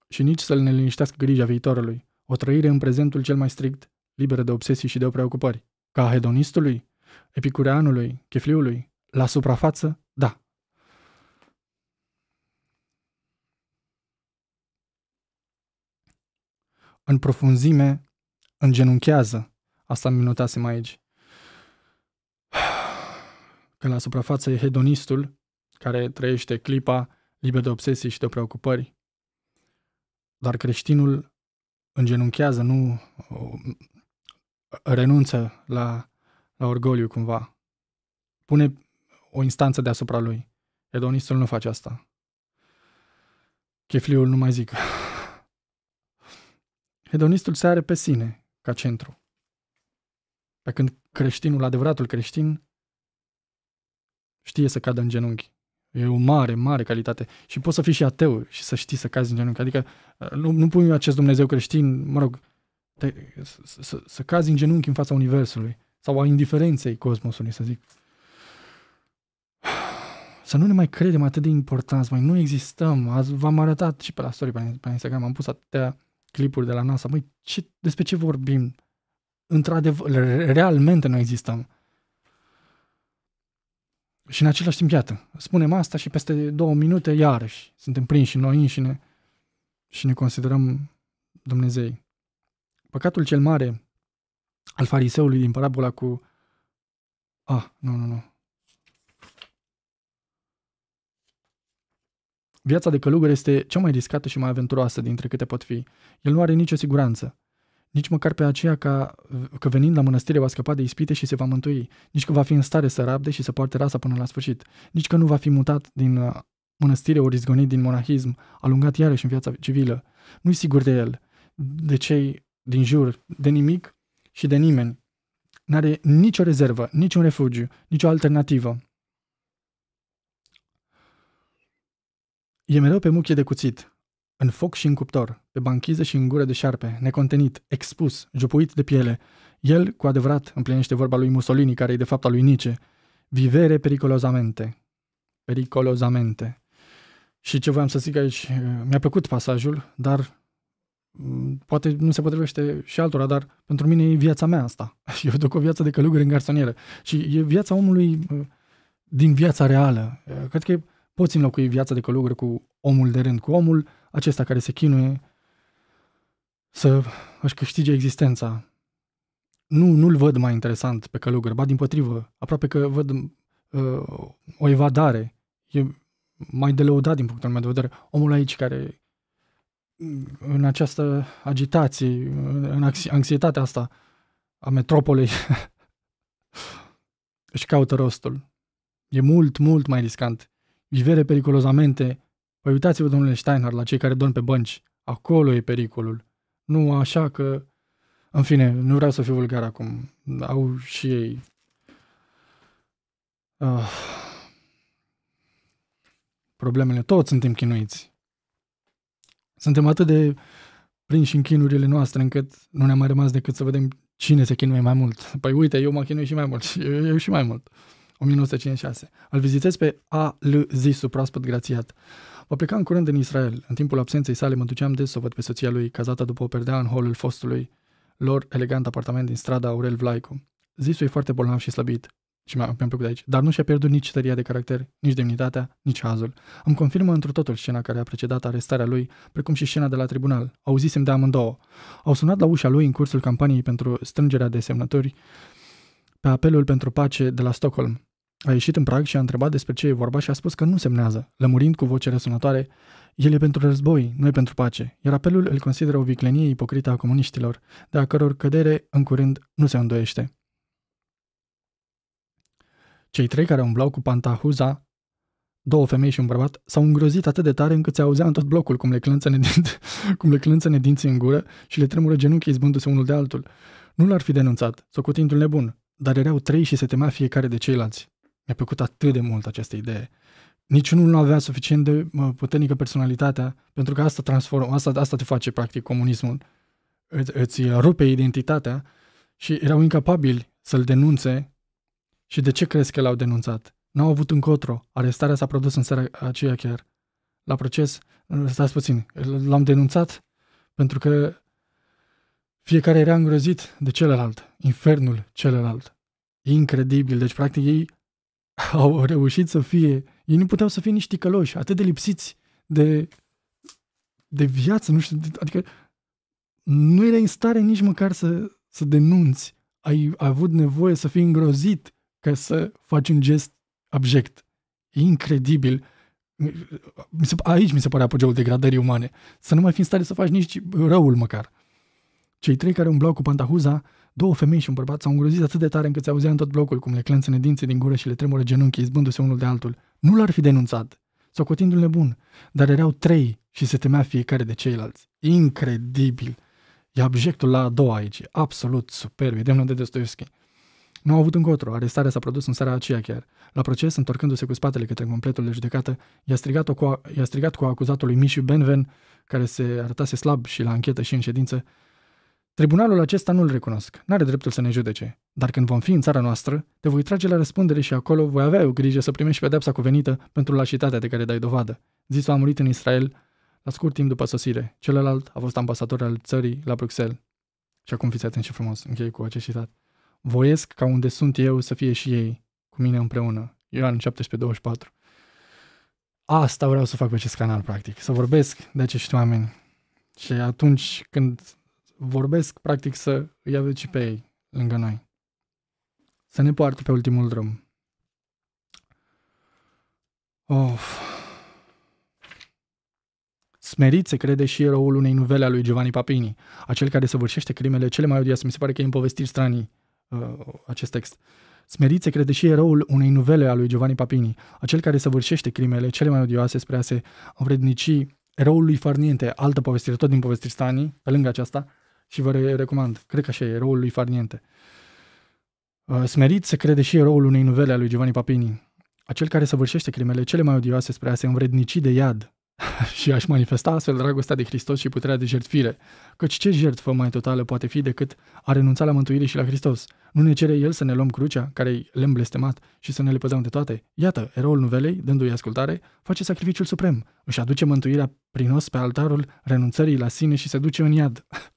și nici să-l neliniștească grija viitorului, o trăire în prezentul cel mai strict, liberă de obsesii și de preocupări. Ca hedonistului, epicureanului, chefliului, la suprafață, da. În profunzime, îngenunchează. Asta mi notasem aici. Că la suprafață e hedonistul, care trăiește clipa liber de obsesii și de preocupări. Dar creștinul îngenunchează, nu uh, renunță la, la orgoliu cumva. Pune o instanță deasupra lui. Edonistul nu face asta. Chefliul nu mai zic. Hedonistul se are pe sine ca centru. Pe când creștinul, adevăratul creștin, știe să cadă în genunchi. E o mare, mare calitate. Și poți să fii și ateu și să știi să cazi în genunchi. Adică uh, nu, nu pui acest Dumnezeu creștin, mă rog, te, să, să, să cazi în genunchi în fața Universului sau a indiferenței cosmosului, să zic. Să nu ne mai credem atât de importanți, mai nu existăm. Azi v-am arătat și pe la story pe, pe Instagram, am pus atâtea clipuri de la NASA. Măi, ce, despre ce vorbim? Într-adevăr, realmente nu existăm. Și în același timp, iată, spunem asta și peste două minute, iarăși, suntem prinși noi înșine și ne considerăm Dumnezei. Păcatul cel mare al fariseului din parabola cu... Ah, nu, nu, nu. Viața de călugăr este cea mai riscată și mai aventuroasă dintre câte pot fi. El nu are nicio siguranță nici măcar pe aceea ca, că venind la mănăstire va scăpa de ispite și se va mântui, nici că va fi în stare să rabde și să poarte rasa până la sfârșit, nici că nu va fi mutat din uh, mănăstire ori izgonit din monahism, alungat iarăși în viața civilă. Nu-i sigur de el, de cei din jur, de nimic și de nimeni. N-are nicio rezervă, niciun refugiu, nicio alternativă. E mereu pe muchie de cuțit, în foc și în cuptor, pe banchiză și în gură de șarpe, necontenit, expus, jupuit de piele, el, cu adevărat, împlinește vorba lui Mussolini, care e de fapt a lui Nice, vivere pericolozamente. Pericolozamente. Și ce voiam să zic aici, uh, mi-a plăcut pasajul, dar mm, poate nu se potrivește și altora, dar pentru mine e viața mea asta. Eu duc o viață de călugări în garsonieră și e viața omului uh, din viața reală. Uh, cred că poți înlocui viața de călugări cu omul de rând, cu omul acesta care se chinuie să își câștige existența. Nu, nu-l văd mai interesant pe călugăr, ba din potrivă, aproape că văd uh, o evadare. E mai delăudat din punctul meu de vedere. Omul aici care în această agitație, în anxietatea asta a metropolei, își caută rostul. E mult, mult mai riscant. Vivere periculosamente Vă păi uitați-vă, domnule Steinhardt, la cei care dorm pe bănci. Acolo e pericolul. Nu așa că... În fine, nu vreau să fiu vulgar acum. Au și ei... Uh, problemele, toți suntem chinuiți. Suntem atât de prinși în chinurile noastre încât nu ne-a mai rămas decât să vedem cine se chinuie mai mult. Păi uite, eu mă chinui și mai mult, eu, eu și mai mult. 1956. Îl vizitez pe A. L. Zisu, proaspăt grațiat. Va pleca în curând în Israel. În timpul absenței sale mă duceam des să o văd pe soția lui, cazată după o perdea în holul fostului lor elegant apartament din strada Aurel Vlaicu. Zisul e foarte bolnav și slăbit, și mi-am plăcut de aici, dar nu și-a pierdut nici tăria de caracter, nici demnitatea, nici hazul. Îmi confirmă într totul scena care a precedat arestarea lui, precum și scena de la tribunal. Auzisem de amândouă. Au sunat la ușa lui în cursul campaniei pentru strângerea de semnături pe apelul pentru pace de la Stockholm. A ieșit în prag și a întrebat despre ce e vorba și a spus că nu semnează, lămurind cu voce răsunătoare El e pentru război, noi pentru pace, iar apelul îl consideră o viclenie ipocrită a comuniștilor, de a căror cădere, în curând, nu se îndoiește. Cei trei care umblau cu pantahuza, două femei și un bărbat, s-au îngrozit atât de tare încât se auzea în tot blocul cum le clănțăne, din... cum le clănțăne dinții în gură și le tremură genunchii izbându-se unul de altul. Nu l-ar fi denunțat, socotindu-l nebun, dar erau trei și se temea fiecare de ceilalți. Mi-a plăcut atât de mult această idee. Niciunul nu avea suficient de puternică personalitatea, pentru că asta transformă, asta, asta te face practic comunismul. Îți, îți rupe identitatea și erau incapabili să-l denunțe. Și de ce crezi că l-au denunțat? N-au avut încotro. Arestarea s-a produs în seara aceea chiar. La proces, stați puțin, l-am denunțat pentru că fiecare era îngrozit de celălalt, infernul celălalt. incredibil, deci practic ei au reușit să fie, ei nu puteau să fie nici ticăloși, atât de lipsiți de, de viață, nu știu, adică nu era în stare nici măcar să, să denunți. Ai, ai avut nevoie să fii îngrozit ca să faci un gest abject. E incredibil. Aici mi se pare apogeul degradării umane. Să nu mai fii în stare să faci nici răul măcar. Cei trei care umblau cu pantahuza, două femei și un bărbat, s-au îngrozit atât de tare încât se auzea în tot blocul cum le clănțăne dinții din gură și le tremură genunchii, izbându-se unul de altul. Nu l-ar fi denunțat, socotindu-l nebun, dar erau trei și se temea fiecare de ceilalți. Incredibil! E abjectul la a doua aici, absolut superb, e demnul de Dostoevski. Nu au avut încotro, arestarea s-a produs în seara aceea chiar. La proces, întorcându-se cu spatele către completul de judecată, i-a strigat, cu, a, i-a strigat cu acuzatul lui Mișu Benven, care se arătase slab și la anchetă și în ședință, Tribunalul acesta nu-l recunosc, n-are dreptul să ne judece. Dar când vom fi în țara noastră, te voi trage la răspundere și acolo voi avea o grijă să primești pedepsa cuvenită pentru lașitatea de care dai dovadă. Zisu a murit în Israel la scurt timp după sosire. Celălalt a fost ambasador al țării la Bruxelles. Și acum fiți atenți și frumos, închei cu acest citat. Voiesc ca unde sunt eu să fie și ei, cu mine împreună. Ioan 17.24 Asta vreau să fac pe acest canal, practic, să vorbesc de acești oameni. Și atunci când vorbesc, practic, să îi aveți și pe ei lângă noi. Să ne poartă pe ultimul drum. Of. Smerit se crede și eroul unei nuvele a lui Giovanni Papini, acel care săvârșește crimele cele mai odioase. Mi se pare că e în povestiri stranii uh, acest text. Smerit se crede și eroul unei nuvele a lui Giovanni Papini, acel care săvârșește crimele cele mai odioase spre a se învrednici eroul lui Farniente, altă povestire, tot din povestiri stranii, pe lângă aceasta, și vă recomand. Cred că așa e, rolul lui Farniente. Uh, smerit se crede și eroul unei novele a lui Giovanni Papini. Acel care săvârșește crimele cele mai odioase spre a se învrednici de iad și aș manifesta astfel dragostea de Hristos și puterea de jertfire, căci ce jertfă mai totală poate fi decât a renunța la mântuire și la Hristos? Nu ne cere El să ne luăm crucea, care le-am blestemat, și să ne le de toate? Iată, eroul nuvelei, dându-i ascultare, face sacrificiul suprem, își aduce mântuirea prin os pe altarul renunțării la sine și se duce în iad.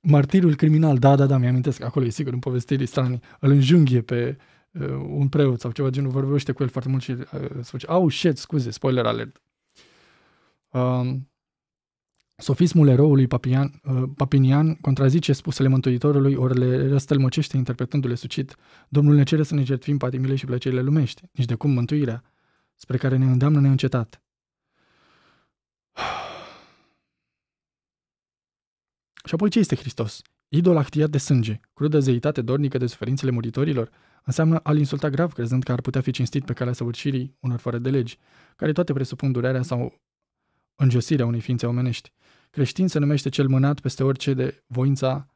martirul criminal, da, da, da, mi-amintesc, am acolo e sigur în povestiri strani, îl înjunghie pe uh, un preot sau ceva genul, vorbește cu el foarte mult și uh, face, au, shit, scuze, spoiler alert. Um, uh, sofismul eroului Papinian, uh, Papinian contrazice spusele Mântuitorului, ori le răstălmăcește interpretându-le sucit, Domnul ne cere să ne jertfim patimile și plăcerile lumești, nici de cum mântuirea, spre care ne îndeamnă neîncetat. Și apoi ce este Hristos? Idol actiat de sânge, crudă zeitate dornică de suferințele muritorilor, înseamnă a-l insulta grav crezând că ar putea fi cinstit pe calea săvârșirii unor fără de legi, care toate presupun durerea sau înjosirea unei ființe omenești. Creștin se numește cel mânat peste orice de voința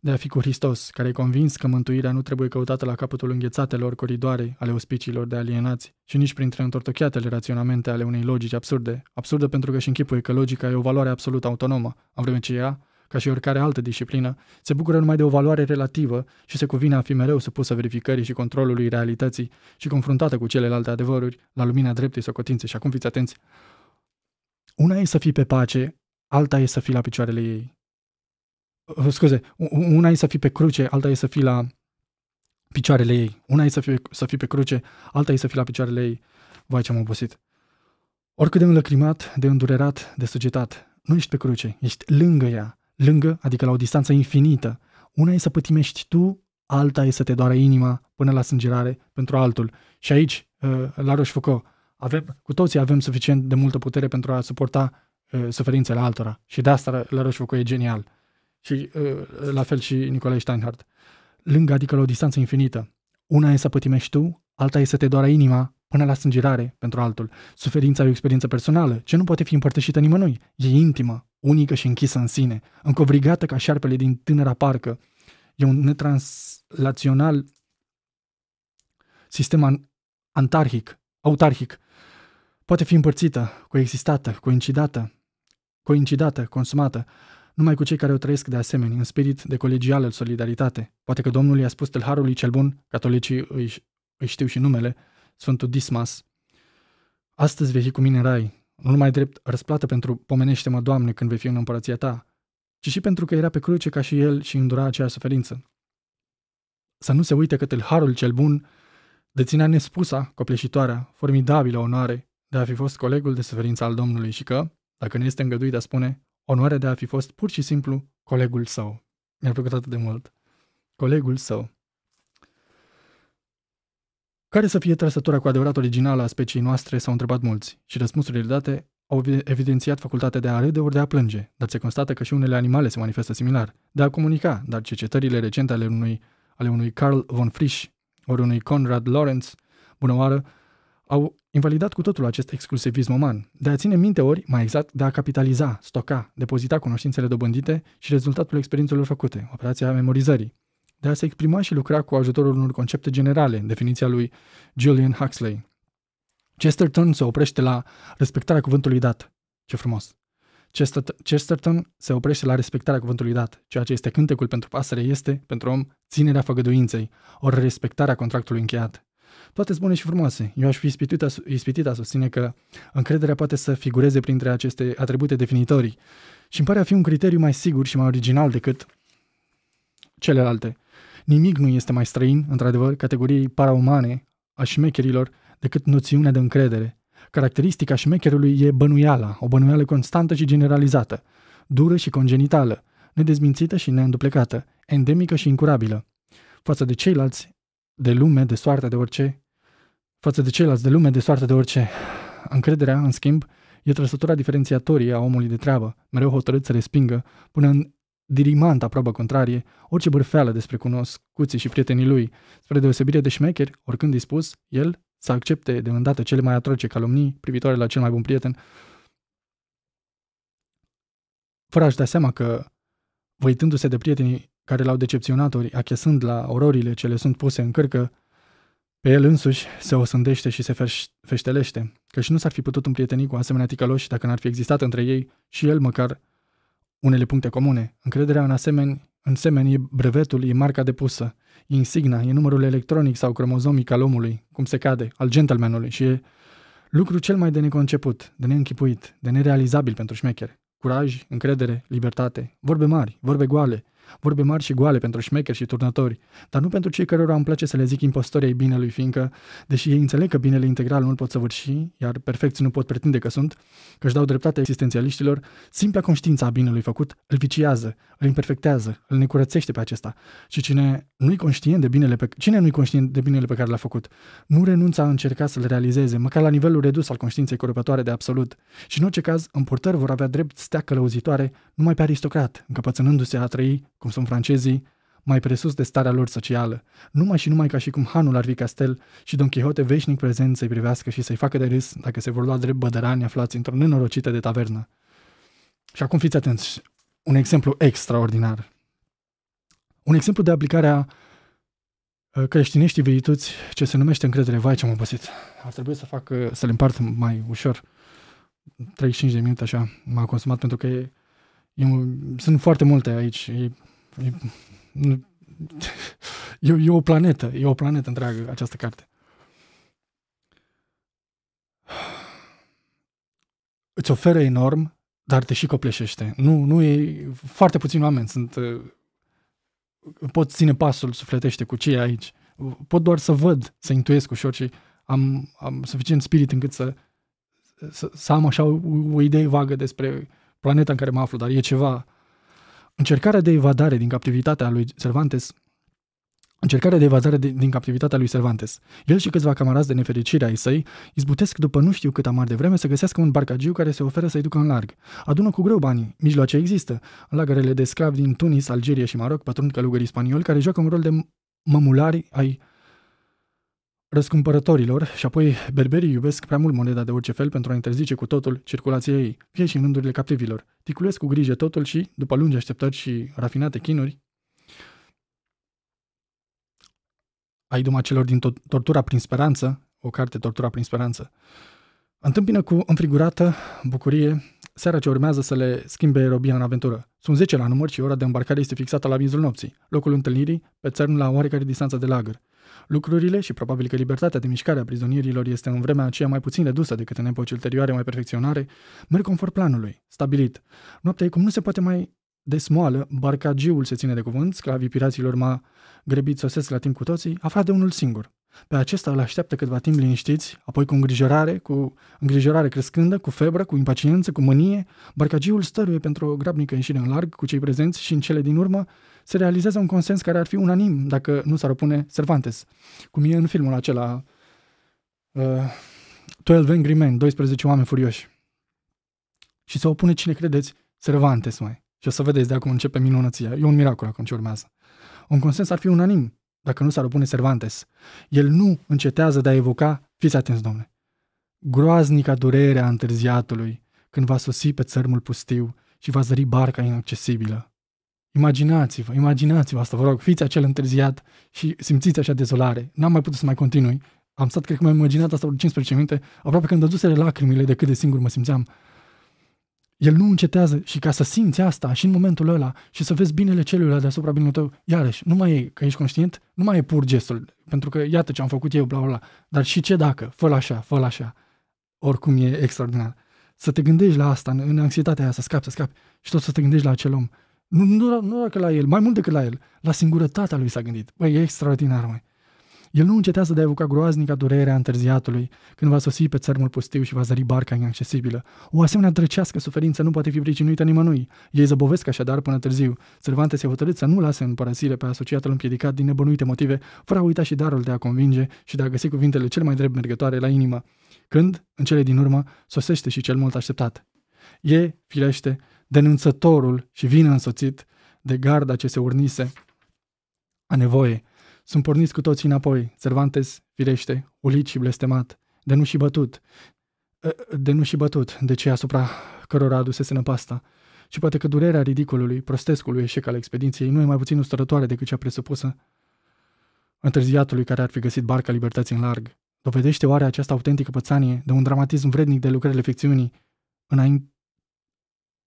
de a fi cu Hristos, care e convins că mântuirea nu trebuie căutată la capătul înghețatelor coridoare ale ospiciilor de alienați și nici printre întortocheatele raționamente ale unei logici absurde. Absurdă pentru că și închipuie că logica e o valoare absolut autonomă, în vreme ce ea ca și oricare altă disciplină, se bucură numai de o valoare relativă și se cuvine a fi mereu supusă verificării și controlului realității și confruntată cu celelalte adevăruri, la lumina dreptei socotințe. Și acum fiți atenți. Una e să fii pe pace, alta e să fii la picioarele ei. Uh, scuze, una e să fii pe cruce, alta e să fii la picioarele ei. Una e să fii, să fii pe cruce, alta e să fii la picioarele ei. Vai ce am obosit. Oricât de înlăcrimat, de îndurerat, de sugetat, nu ești pe cruce, ești lângă ea lângă, adică la o distanță infinită. Una e să pătimești tu, alta e să te doare inima până la sângerare pentru altul. Și aici, uh, la Rochefoucauld, avem, cu toții avem suficient de multă putere pentru a suporta uh, suferințele altora. Și de asta la Rochefoucauld e genial. Și uh, la fel și Nicolae Steinhardt. Lângă, adică la o distanță infinită. Una e să pătimești tu, alta e să te doare inima până la sângerare pentru altul. Suferința e o experiență personală, ce nu poate fi împărtășită nimănui. E intimă, unică și închisă în sine, încovrigată ca șarpele din tânăra parcă. E un netranslațional sistem antarhic, autarhic. Poate fi împărțită, coexistată, coincidată, coincidată, consumată, numai cu cei care o trăiesc de asemenea, în spirit de colegială solidaritate. Poate că Domnul i-a spus tâlharului cel bun, catolicii îi, îi știu și numele, Sfântul Dismas, Astăzi vei fi cu mine în rai, nu numai drept răsplată pentru pomenește-mă, Doamne, când vei fi în împărăția ta, ci și pentru că era pe cruce ca și el și îndura aceeași suferință. Să nu se uite că tâlharul cel bun deținea nespusa, copleșitoarea, formidabilă onoare de a fi fost colegul de suferință al Domnului și că, dacă nu este îngăduit a spune, onoarea de a fi fost pur și simplu colegul său. Mi-a plăcut atât de mult. Colegul său. Care să fie trăsătura cu adevărat originală a speciei noastre, s-au întrebat mulți, și răspunsurile date au evidențiat facultatea de a râde ori de a plânge, dar se constată că și unele animale se manifestă similar, de a comunica, dar cercetările recente ale unui, ale unui Carl von Frisch ori unui Conrad Lawrence, oară, au invalidat cu totul acest exclusivism uman, de a ține minte ori, mai exact, de a capitaliza, stoca, depozita cunoștințele dobândite și rezultatul experiențelor făcute, operația memorizării de a se exprima și lucra cu ajutorul unor concepte generale, în definiția lui Julian Huxley. Chesterton se oprește la respectarea cuvântului dat. Ce frumos! Chesterton se oprește la respectarea cuvântului dat. Ceea ce este cântecul pentru pasăre este, pentru om, ținerea făgăduinței, ori respectarea contractului încheiat. Toate sunt bune și frumoase. Eu aș fi ispitit a, ispitit a susține că încrederea poate să figureze printre aceste atribute definitorii și îmi pare a fi un criteriu mai sigur și mai original decât celelalte. Nimic nu este mai străin, într-adevăr, categoriei paraumane a șmecherilor decât noțiunea de încredere. Caracteristica șmecherului e bănuiala, o bănuială constantă și generalizată, dură și congenitală, nedezmințită și neînduplecată, endemică și incurabilă. Față de ceilalți, de lume, de soartă, de orice, față de ceilalți, de lume, de soartă, de orice. Încrederea, în schimb, e trăsătura diferențiatorie a omului de treabă, mereu hotărât să respingă, până în dirimant aproape contrarie, orice bârfeală despre cunoscuții și prietenii lui. Spre deosebire de șmecheri, oricând dispus, el să accepte de îndată cele mai atroce calomnii privitoare la cel mai bun prieten, fără a-și da seama că, văitându-se de prietenii care l-au decepționat ori achesând la ororile ce le sunt puse în cărcă, pe el însuși se osândește și se feștelește, că și nu s-ar fi putut împrieteni cu asemenea ticăloși dacă n-ar fi existat între ei și el măcar unele puncte comune. Încrederea în asemeni, în semeni e brevetul, e marca depusă, e insigna, e numărul electronic sau cromozomic al omului, cum se cade, al gentlemanului și e lucru cel mai de neconceput, de neînchipuit, de nerealizabil pentru șmecher. Curaj, încredere, libertate, vorbe mari, vorbe goale – Vorbe mari și goale pentru șmecheri și turnători, dar nu pentru cei cărora îmi place să le zic impostorii binelui, fiindcă, deși ei înțeleg că binele integral nu-l pot săvârși, iar perfecți nu pot pretinde că sunt, că își dau dreptate existențialiștilor, simpla conștiința a binelui făcut îl viciază, îl imperfectează, îl necurățește pe acesta. Și cine nu-i conștient de binele pe, cine nu-i conștient de binele pe care l-a făcut, nu renunța a încerca să-l realizeze, măcar la nivelul redus al conștiinței corupătoare de absolut. Și în orice caz, împurtări vor avea drept stea călăuzitoare numai pe aristocrat, încăpățânându-se a trăi cum sunt francezii, mai presus de starea lor socială, numai și numai ca și cum Hanul ar fi castel și Don Quixote veșnic prezent să-i privească și să-i facă de râs dacă se vor lua drept bădărani aflați într-o nenorocită de tavernă. Și acum fiți atenți, un exemplu extraordinar. Un exemplu de aplicarea uh, creștineștii virtuți ce se numește încredere. Vai ce am obosit. Ar trebui să fac, uh, să le împart mai ușor. 35 de minute așa m-a consumat pentru că e, e, sunt foarte multe aici. E E, e o planetă, e o planetă întreagă această carte. Îți oferă enorm, dar te și copleșește. Nu, nu e, foarte puțini oameni sunt, uh, pot ține pasul sufletește cu ce e aici. Pot doar să văd, să intuiesc ușor și am, am suficient spirit încât să, să, să am așa o, o idee vagă despre planeta în care mă aflu, dar e ceva Încercarea de evadare din captivitatea lui Cervantes Încercarea de evadare de, din captivitatea lui Cervantes. El și câțiva camarazi de nefericire ai săi izbutesc după nu știu cât amar de vreme să găsească un barcagiu care se oferă să-i ducă în larg. Adună cu greu banii, mijloace există. În lagărele de sclavi din Tunis, Algeria și Maroc pătrund călugării spanioli care joacă un rol de mămulari ai răscumpărătorilor și apoi berberii iubesc prea mult moneda de orice fel pentru a interzice cu totul circulația ei, fie și în rândurile captivilor. Ticulesc cu grijă totul și, după lungi așteptări și rafinate chinuri, ai duma celor din to- Tortura prin speranță, o carte Tortura prin speranță, întâmpină cu înfrigurată bucurie seara ce urmează să le schimbe robia în aventură. Sunt 10 la număr și ora de îmbarcare este fixată la miezul nopții, locul întâlnirii pe țărm la oarecare distanță de lagăr. Lucrurile și probabil că libertatea de mișcare a prizonierilor este în vremea aceea mai puțin redusă decât în epoci ulterioare mai perfecționare, merg conform planului, stabilit. Noaptea e cum nu se poate mai desmoală, barca barcagiul se ține de cuvânt, sclavii piraților m-a grebit sosesc la timp cu toții, aflat de unul singur. Pe acesta îl așteaptă câtva timp liniștiți, apoi cu îngrijorare, cu îngrijorare crescândă, cu febră, cu impaciență, cu mânie, barcagiul stăruie pentru o grabnică ieșire în larg cu cei prezenți și în cele din urmă se realizează un consens care ar fi unanim dacă nu s-ar opune Cervantes, cum e în filmul acela uh, 12 Angry Men, 12 oameni furioși. Și se opune cine credeți, Cervantes mai. Și o să vedeți de acum începe minunăția. E un miracol acum ce urmează. Un consens ar fi unanim, dacă nu s-ar opune Cervantes. El nu încetează de a evoca, fiți atenți, domne, groaznica durere a întârziatului când va sosi pe țărmul pustiu și va zări barca inaccesibilă. Imaginați-vă, imaginați-vă asta, vă rog, fiți acel întârziat și simțiți așa dezolare. N-am mai putut să mai continui. Am stat, cred că m am imaginat asta vreo 15 minute, aproape când dăduse lacrimile de cât de singur mă simțeam. El nu încetează și ca să simți asta și în momentul ăla și să vezi binele celuilalt deasupra binelui tău, iarăși, nu mai e că ești conștient, nu mai e pur gestul, pentru că iată ce am făcut eu, bla bla, bla. dar și ce dacă, fă așa, fă așa. Oricum e extraordinar. Să te gândești la asta, în, în anxietatea aia, să scapi, să scapi și tot să te gândești la acel om. Nu, nu, nu doar că la el, mai mult decât la el, la singurătatea lui s-a gândit. Băi, e extraordinar, mai. El nu încetează de a evoca groaznica durerea întârziatului, când va sosi pe țărmul pustiu și va zări barca inaccesibilă. O asemenea drăcească suferință nu poate fi pricinuită nimănui. Ei zăbovesc așadar până târziu. Servante se hotărât să nu lase în părăsire pe asociatul împiedicat din nebănuite motive, fără a uita și darul de a convinge și de a găsi cuvintele cel mai drept mergătoare la inimă. Când, în cele din urmă, sosește și cel mult așteptat. E, firește, denunțătorul și vine însoțit de garda ce se urnise a nevoie sunt porniți cu toții înapoi, Cervantes, firește, ulici și blestemat, de nu și bătut, de nu și bătut, de cei asupra cărora adusese năpasta. Și poate că durerea ridicolului, prostescului eșec al expediției nu e mai puțin ustărătoare decât cea presupusă întârziatului care ar fi găsit barca libertății în larg. Dovedește oare această autentică pățanie de un dramatism vrednic de lucrările ficțiunii, înainte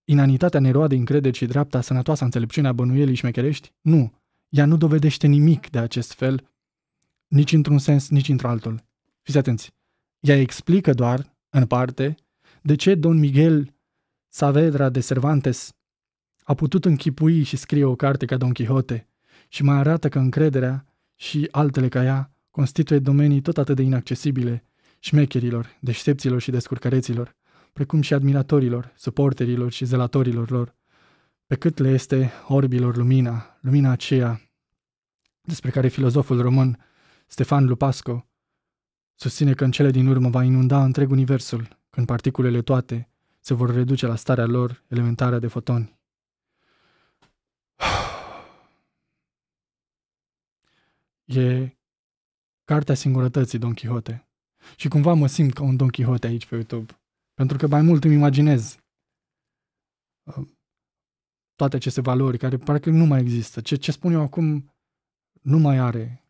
inanitatea neroadei încrederi și dreapta sănătoasă înțelepciunea bănuielii șmecherești? Nu. Ea nu dovedește nimic de acest fel, nici într-un sens, nici într-altul. Fiți atenți. Ea explică doar, în parte, de ce Don Miguel Saavedra de Cervantes a putut închipui și scrie o carte ca Don Quixote și mai arată că încrederea și altele ca ea constituie domenii tot atât de inaccesibile șmecherilor, deștepților și descurcăreților, precum și admiratorilor, suporterilor și zelatorilor lor, pe cât le este orbilor lumina, lumina aceea despre care filozoful român Stefan Lupasco susține că în cele din urmă va inunda întreg universul, când particulele toate se vor reduce la starea lor elementară de fotoni. E Cartea Singurătății Don Quixote. Și cumva mă simt ca un Don Quixote aici pe YouTube. Pentru că mai mult îmi imaginez uh, toate aceste valori care parcă nu mai există. Ce, ce spun eu acum nu mai are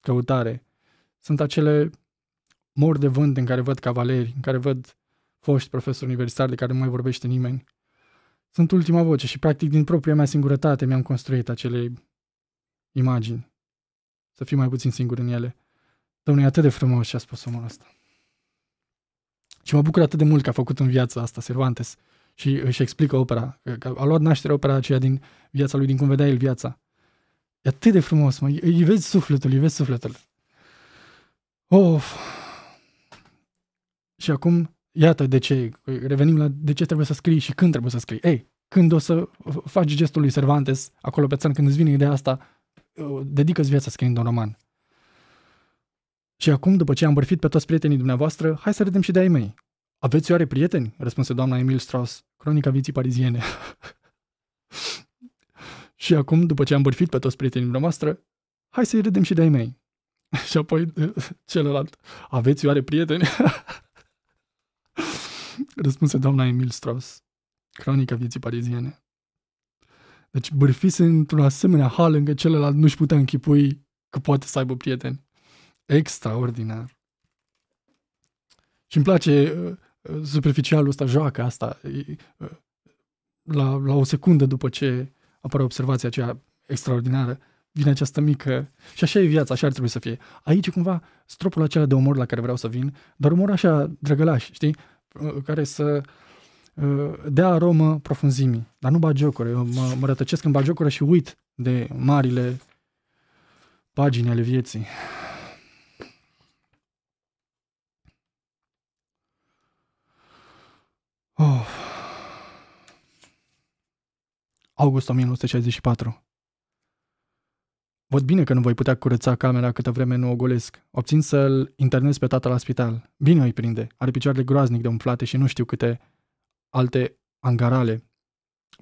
căutare. Sunt acele mor de vânt în care văd cavaleri, în care văd foști profesori universitari de care nu mai vorbește nimeni. Sunt ultima voce și practic din propria mea singurătate mi-am construit acele imagini. Să fiu mai puțin singur în ele. Domnul, e atât de frumos și a spus omul ăsta. Și mă bucur atât de mult că a făcut în viața asta Cervantes și își explică opera, că a luat naștere opera aceea din viața lui, din cum vedea el viața. E atât de frumos, mă, îi vezi sufletul, îi vezi sufletul. Of! Și acum, iată de ce, revenim la de ce trebuie să scrii și când trebuie să scrii. Ei, când o să faci gestul lui Cervantes, acolo pe țăr, când îți vine ideea asta, dedică-ți viața scriind un roman. Și acum, după ce am bărfit pe toți prietenii dumneavoastră, hai să râdem și de ai mei. Aveți oare prieteni? Răspunse doamna Emil Strauss, cronica vieții pariziene. și acum, după ce am bârfit pe toți prietenii noastre, hai să-i râdem și de-ai mei. și apoi celălalt, aveți oare prieteni? Răspunse doamna Emil Strauss, cronica vieții pariziene. Deci bârfise într-un asemenea hal încă celălalt nu-și putea închipui că poate să aibă prieteni. Extraordinar. Și îmi place superficialul ăsta joacă asta la, la o secundă după ce apare observația aceea extraordinară, vine această mică... Și așa e viața, așa ar trebui să fie. Aici cumva stropul acela de umor la care vreau să vin, dar umor așa drăgălaș, știi? Care să dea aromă profunzimii, dar nu bagiocuri. Eu mă, mă rătăcesc în bagiocură și uit de marile pagini ale vieții. Oh. August 1964 Văd bine că nu voi putea curăța camera câtă vreme nu o golesc. Obțin să-l internez pe tata la spital. Bine îi prinde. Are picioarele groaznic de umflate și nu știu câte alte angarale.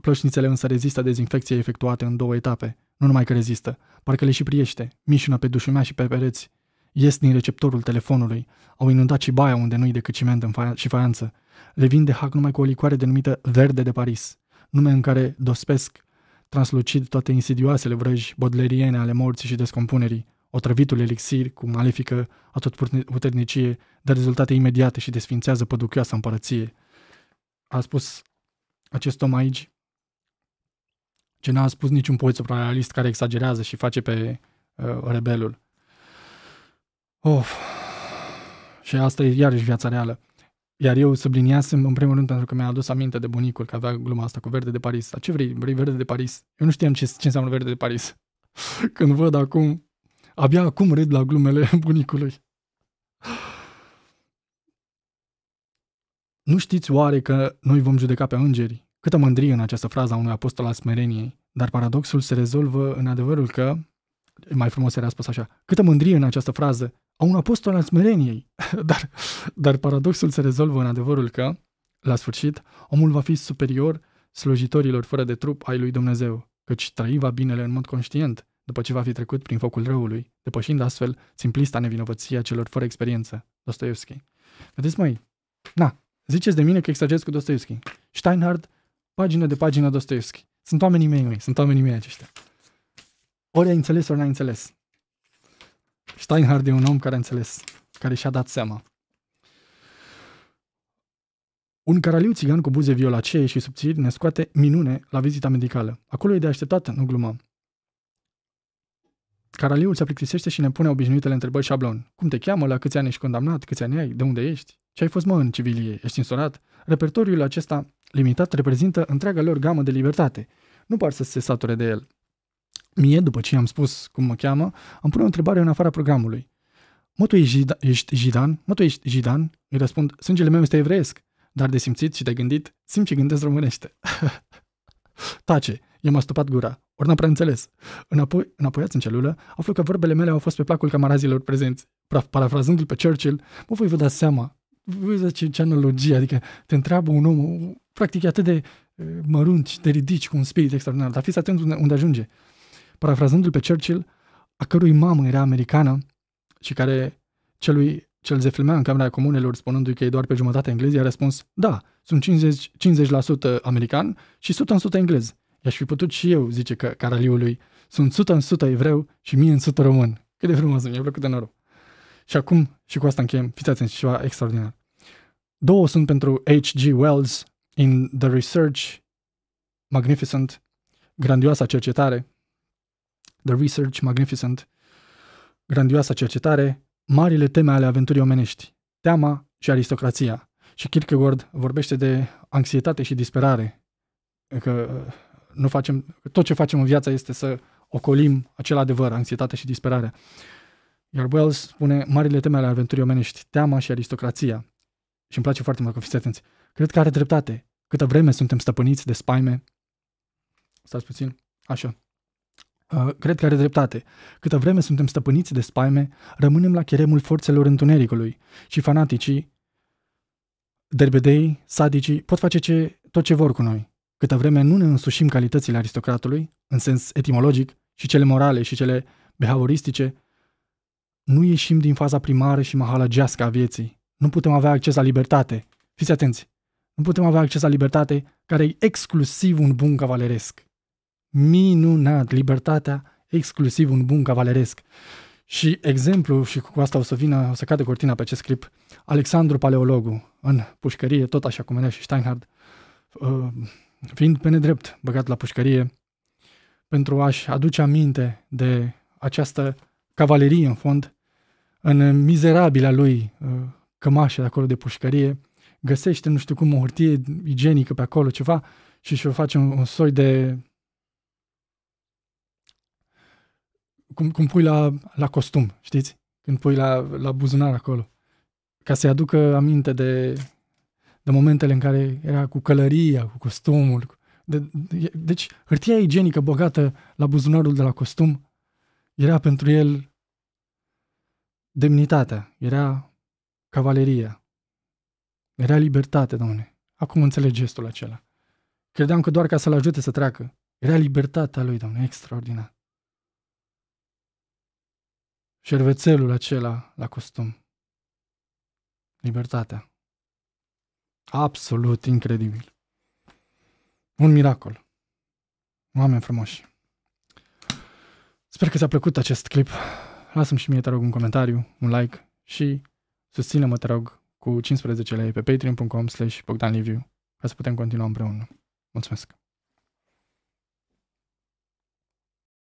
Plășnițele însă rezistă dezinfecției efectuate în două etape. Nu numai că rezistă, parcă le și priește, mișună pe dușumea și pe pereți. Ies din receptorul telefonului. Au inundat și baia unde nu-i decât ciment în faia- și faianță. Le vin de hac numai cu o licoare denumită Verde de Paris, nume în care dospesc translucid toate insidioasele vrăji bodleriene ale morții și descompunerii, otrăvitul elixir cu malefică puternicie, dar rezultate imediate și desfințează păduchioasa împărăție. A spus acest om aici ce n-a spus niciun poet supranalist care exagerează și face pe uh, rebelul. Of. Și asta e iarăși viața reală. Iar eu subliniasem, în primul rând, pentru că mi-a adus aminte de bunicul că avea gluma asta cu verde de Paris. Dar ce vrei? Vrei verde de Paris? Eu nu știam ce, ce înseamnă verde de Paris. Când văd acum, abia acum râd la glumele bunicului. Nu știți oare că noi vom judeca pe îngeri? Câtă mândrie în această frază a unui apostol al smereniei. Dar paradoxul se rezolvă în adevărul că, mai frumos era spus așa, câtă mândrie în această frază a un apostol al smereniei. Dar, dar paradoxul se rezolvă în adevărul că, la sfârșit, omul va fi superior slujitorilor fără de trup ai lui Dumnezeu, căci trăi va binele în mod conștient, după ce va fi trecut prin focul răului, depășind astfel simplista nevinovăția celor fără experiență, Dostoevski. Vedeți, mai, na, ziceți de mine că exagerez cu Dostoevski. Steinhard, pagină de pagină Dostoevski. Sunt oamenii mei, mei, sunt oamenii mei aceștia. Ori ai înțeles, ori n-ai înțeles. Steinhardt e un om care a înțeles, care și-a dat seama. Un caraliu țigan cu buze violacee și subțiri ne scoate minune la vizita medicală. Acolo e de așteptat, nu glumă. Caraliul se plictisește și ne pune obișnuitele întrebări șablon. Cum te cheamă? La câți ani ești condamnat? Câți ani ai? De unde ești? Ce ai fost mă în civilie? Ești însorat? Repertoriul acesta limitat reprezintă întreaga lor gamă de libertate. Nu par să se sature de el mie, după ce i-am spus cum mă cheamă, îmi pune o întrebare în afara programului. Mă, tu ești, jidan? Mă, tu ești jidan? Îi răspund, sângele meu este evreiesc, dar de simțit și de gândit, simt și gândesc românește. Tace, i-am astupat gura, ori n-am prea înțeles. Înapoi, înapoiați în celulă, aflu că vorbele mele au fost pe placul camarazilor prezenți. Parafrazându-l pe Churchill, mă voi vă dați seama, voi vă ce, ce analogie, adică te întreabă un om, practic e atât de mărunt și te ridici cu un spirit extraordinar, dar fiți atent unde, unde ajunge parafrazându-l pe Churchill, a cărui mamă era americană și care celui cel filmea în Camera Comunelor spunându-i că e doar pe jumătate englez, i-a răspuns, da, sunt 50, 50% american și 100% englez. I-aș fi putut și eu, zice că caraliului, sunt 100% evreu și mie în 100% român. Cât de frumos, mi-a plăcut de noroc. Și acum, și cu asta încheiem, fiți atenți, ceva extraordinar. Două sunt pentru H.G. Wells in The Research Magnificent, grandioasa cercetare, The Research, Magnificent, Grandioasa cercetare, marile teme ale aventurii omenești, teama și aristocrația. Și Kierkegaard vorbește de anxietate și disperare, că uh, nu facem, tot ce facem în viața este să ocolim acel adevăr, anxietate și disperare. Iar Wells spune marile teme ale aventurii omenești, teama și aristocrația. Și îmi place foarte mult că fiți atenți. Cred că are dreptate. Câtă vreme suntem stăpâniți de spaime. Stați puțin. Așa. Uh, cred că are dreptate. Câtă vreme suntem stăpâniți de spaime, rămânem la cheremul forțelor întunericului și fanaticii, derbedei, sadicii pot face ce, tot ce vor cu noi. Câtă vreme nu ne însușim calitățile aristocratului, în sens etimologic, și cele morale și cele behavoristice, nu ieșim din faza primară și mahalăgească a vieții. Nu putem avea acces la libertate. Fiți atenți! Nu putem avea acces la libertate care e exclusiv un bun cavaleresc minunat, libertatea, exclusiv un bun cavaleresc. Și exemplu, și cu asta o să vină, o să cadă cortina pe acest clip, Alexandru Paleologu, în pușcărie, tot așa cum era și Steinhard, ă, fiind pe nedrept băgat la pușcărie, pentru a-și aduce aminte de această cavalerie în fond, în mizerabila lui ă, cămașă de acolo de pușcărie, găsește nu știu cum o hârtie igienică pe acolo, ceva, și și-o face un, un soi de cum, cum pui la, la costum, știți? Când pui la, la buzunar acolo. Ca să-i aducă aminte de, de momentele în care era cu călăria, cu costumul. Cu, de, de, deci, hârtia igienică bogată la buzunarul de la costum era pentru el demnitatea, era cavaleria, era libertate, domne. Acum înțeleg gestul acela. Credeam că doar ca să-l ajute să treacă. Era libertatea lui, domne, extraordinar șervețelul acela la costum. Libertatea. Absolut incredibil. Un miracol. Oameni frumoși. Sper că ți-a plăcut acest clip. Lasă-mi și mie, te rog, un comentariu, un like și susține-mă, te rog, cu 15 lei pe patreon.com slash Bogdan Liviu ca să putem continua împreună. Mulțumesc!